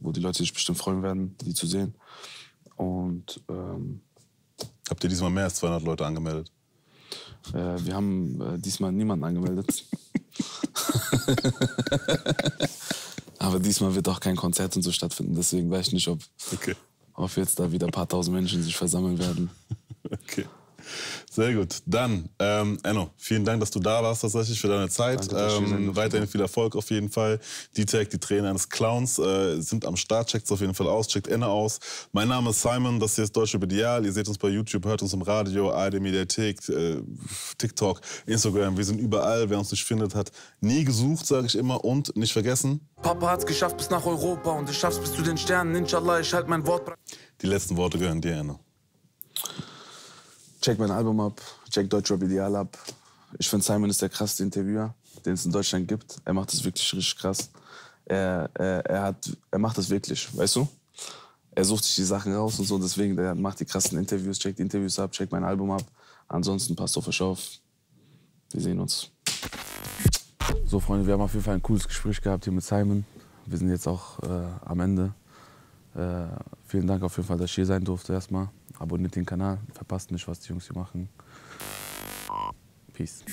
wo die Leute sich bestimmt freuen werden, die zu sehen. Und ähm, Habt ihr diesmal mehr als 200 Leute angemeldet? Äh, wir haben äh, diesmal niemanden angemeldet. Aber diesmal wird auch kein Konzert und so stattfinden. Deswegen weiß ich nicht, ob, okay. ob jetzt da wieder ein paar tausend Menschen sich versammeln werden. Okay. Sehr gut. Dann, ähm, Enno, vielen Dank, dass du da warst tatsächlich für deine Zeit. Danke, ähm, weiterhin viel Erfolg auf jeden Fall. Die Tag, die Tränen eines Clowns äh, sind am Start. Checkt es auf jeden Fall aus. Checkt Enno aus. Mein Name ist Simon. Das hier ist Deutsche Medial. Ihr seht uns bei YouTube, hört uns im Radio, ARD Mediathek, äh, TikTok, Instagram. Wir sind überall. Wer uns nicht findet, hat nie gesucht, sage ich immer. Und nicht vergessen. Papa hat's geschafft bis nach Europa und ich schaff's bis zu den Sternen. Inshallah, ich halt mein Wort. Die letzten Worte gehören dir, Enno check mein Album ab, check Deutschrap Ideal ab. Ich finde, Simon ist der krasseste Interviewer, den es in Deutschland gibt. Er macht das wirklich richtig krass. Er, er, er, hat, er macht das wirklich, weißt du? Er sucht sich die Sachen raus und so. Deswegen, der macht die krassen Interviews, checkt die Interviews ab, checkt mein Album ab. Ansonsten passt auf euch auf. Wir sehen uns. So, Freunde, wir haben auf jeden Fall ein cooles Gespräch gehabt hier mit Simon. Wir sind jetzt auch äh, am Ende. Äh, vielen Dank auf jeden Fall, dass ich hier sein durfte erstmal. Abonniert den Kanal, verpasst nicht, was die Jungs hier machen. Peace.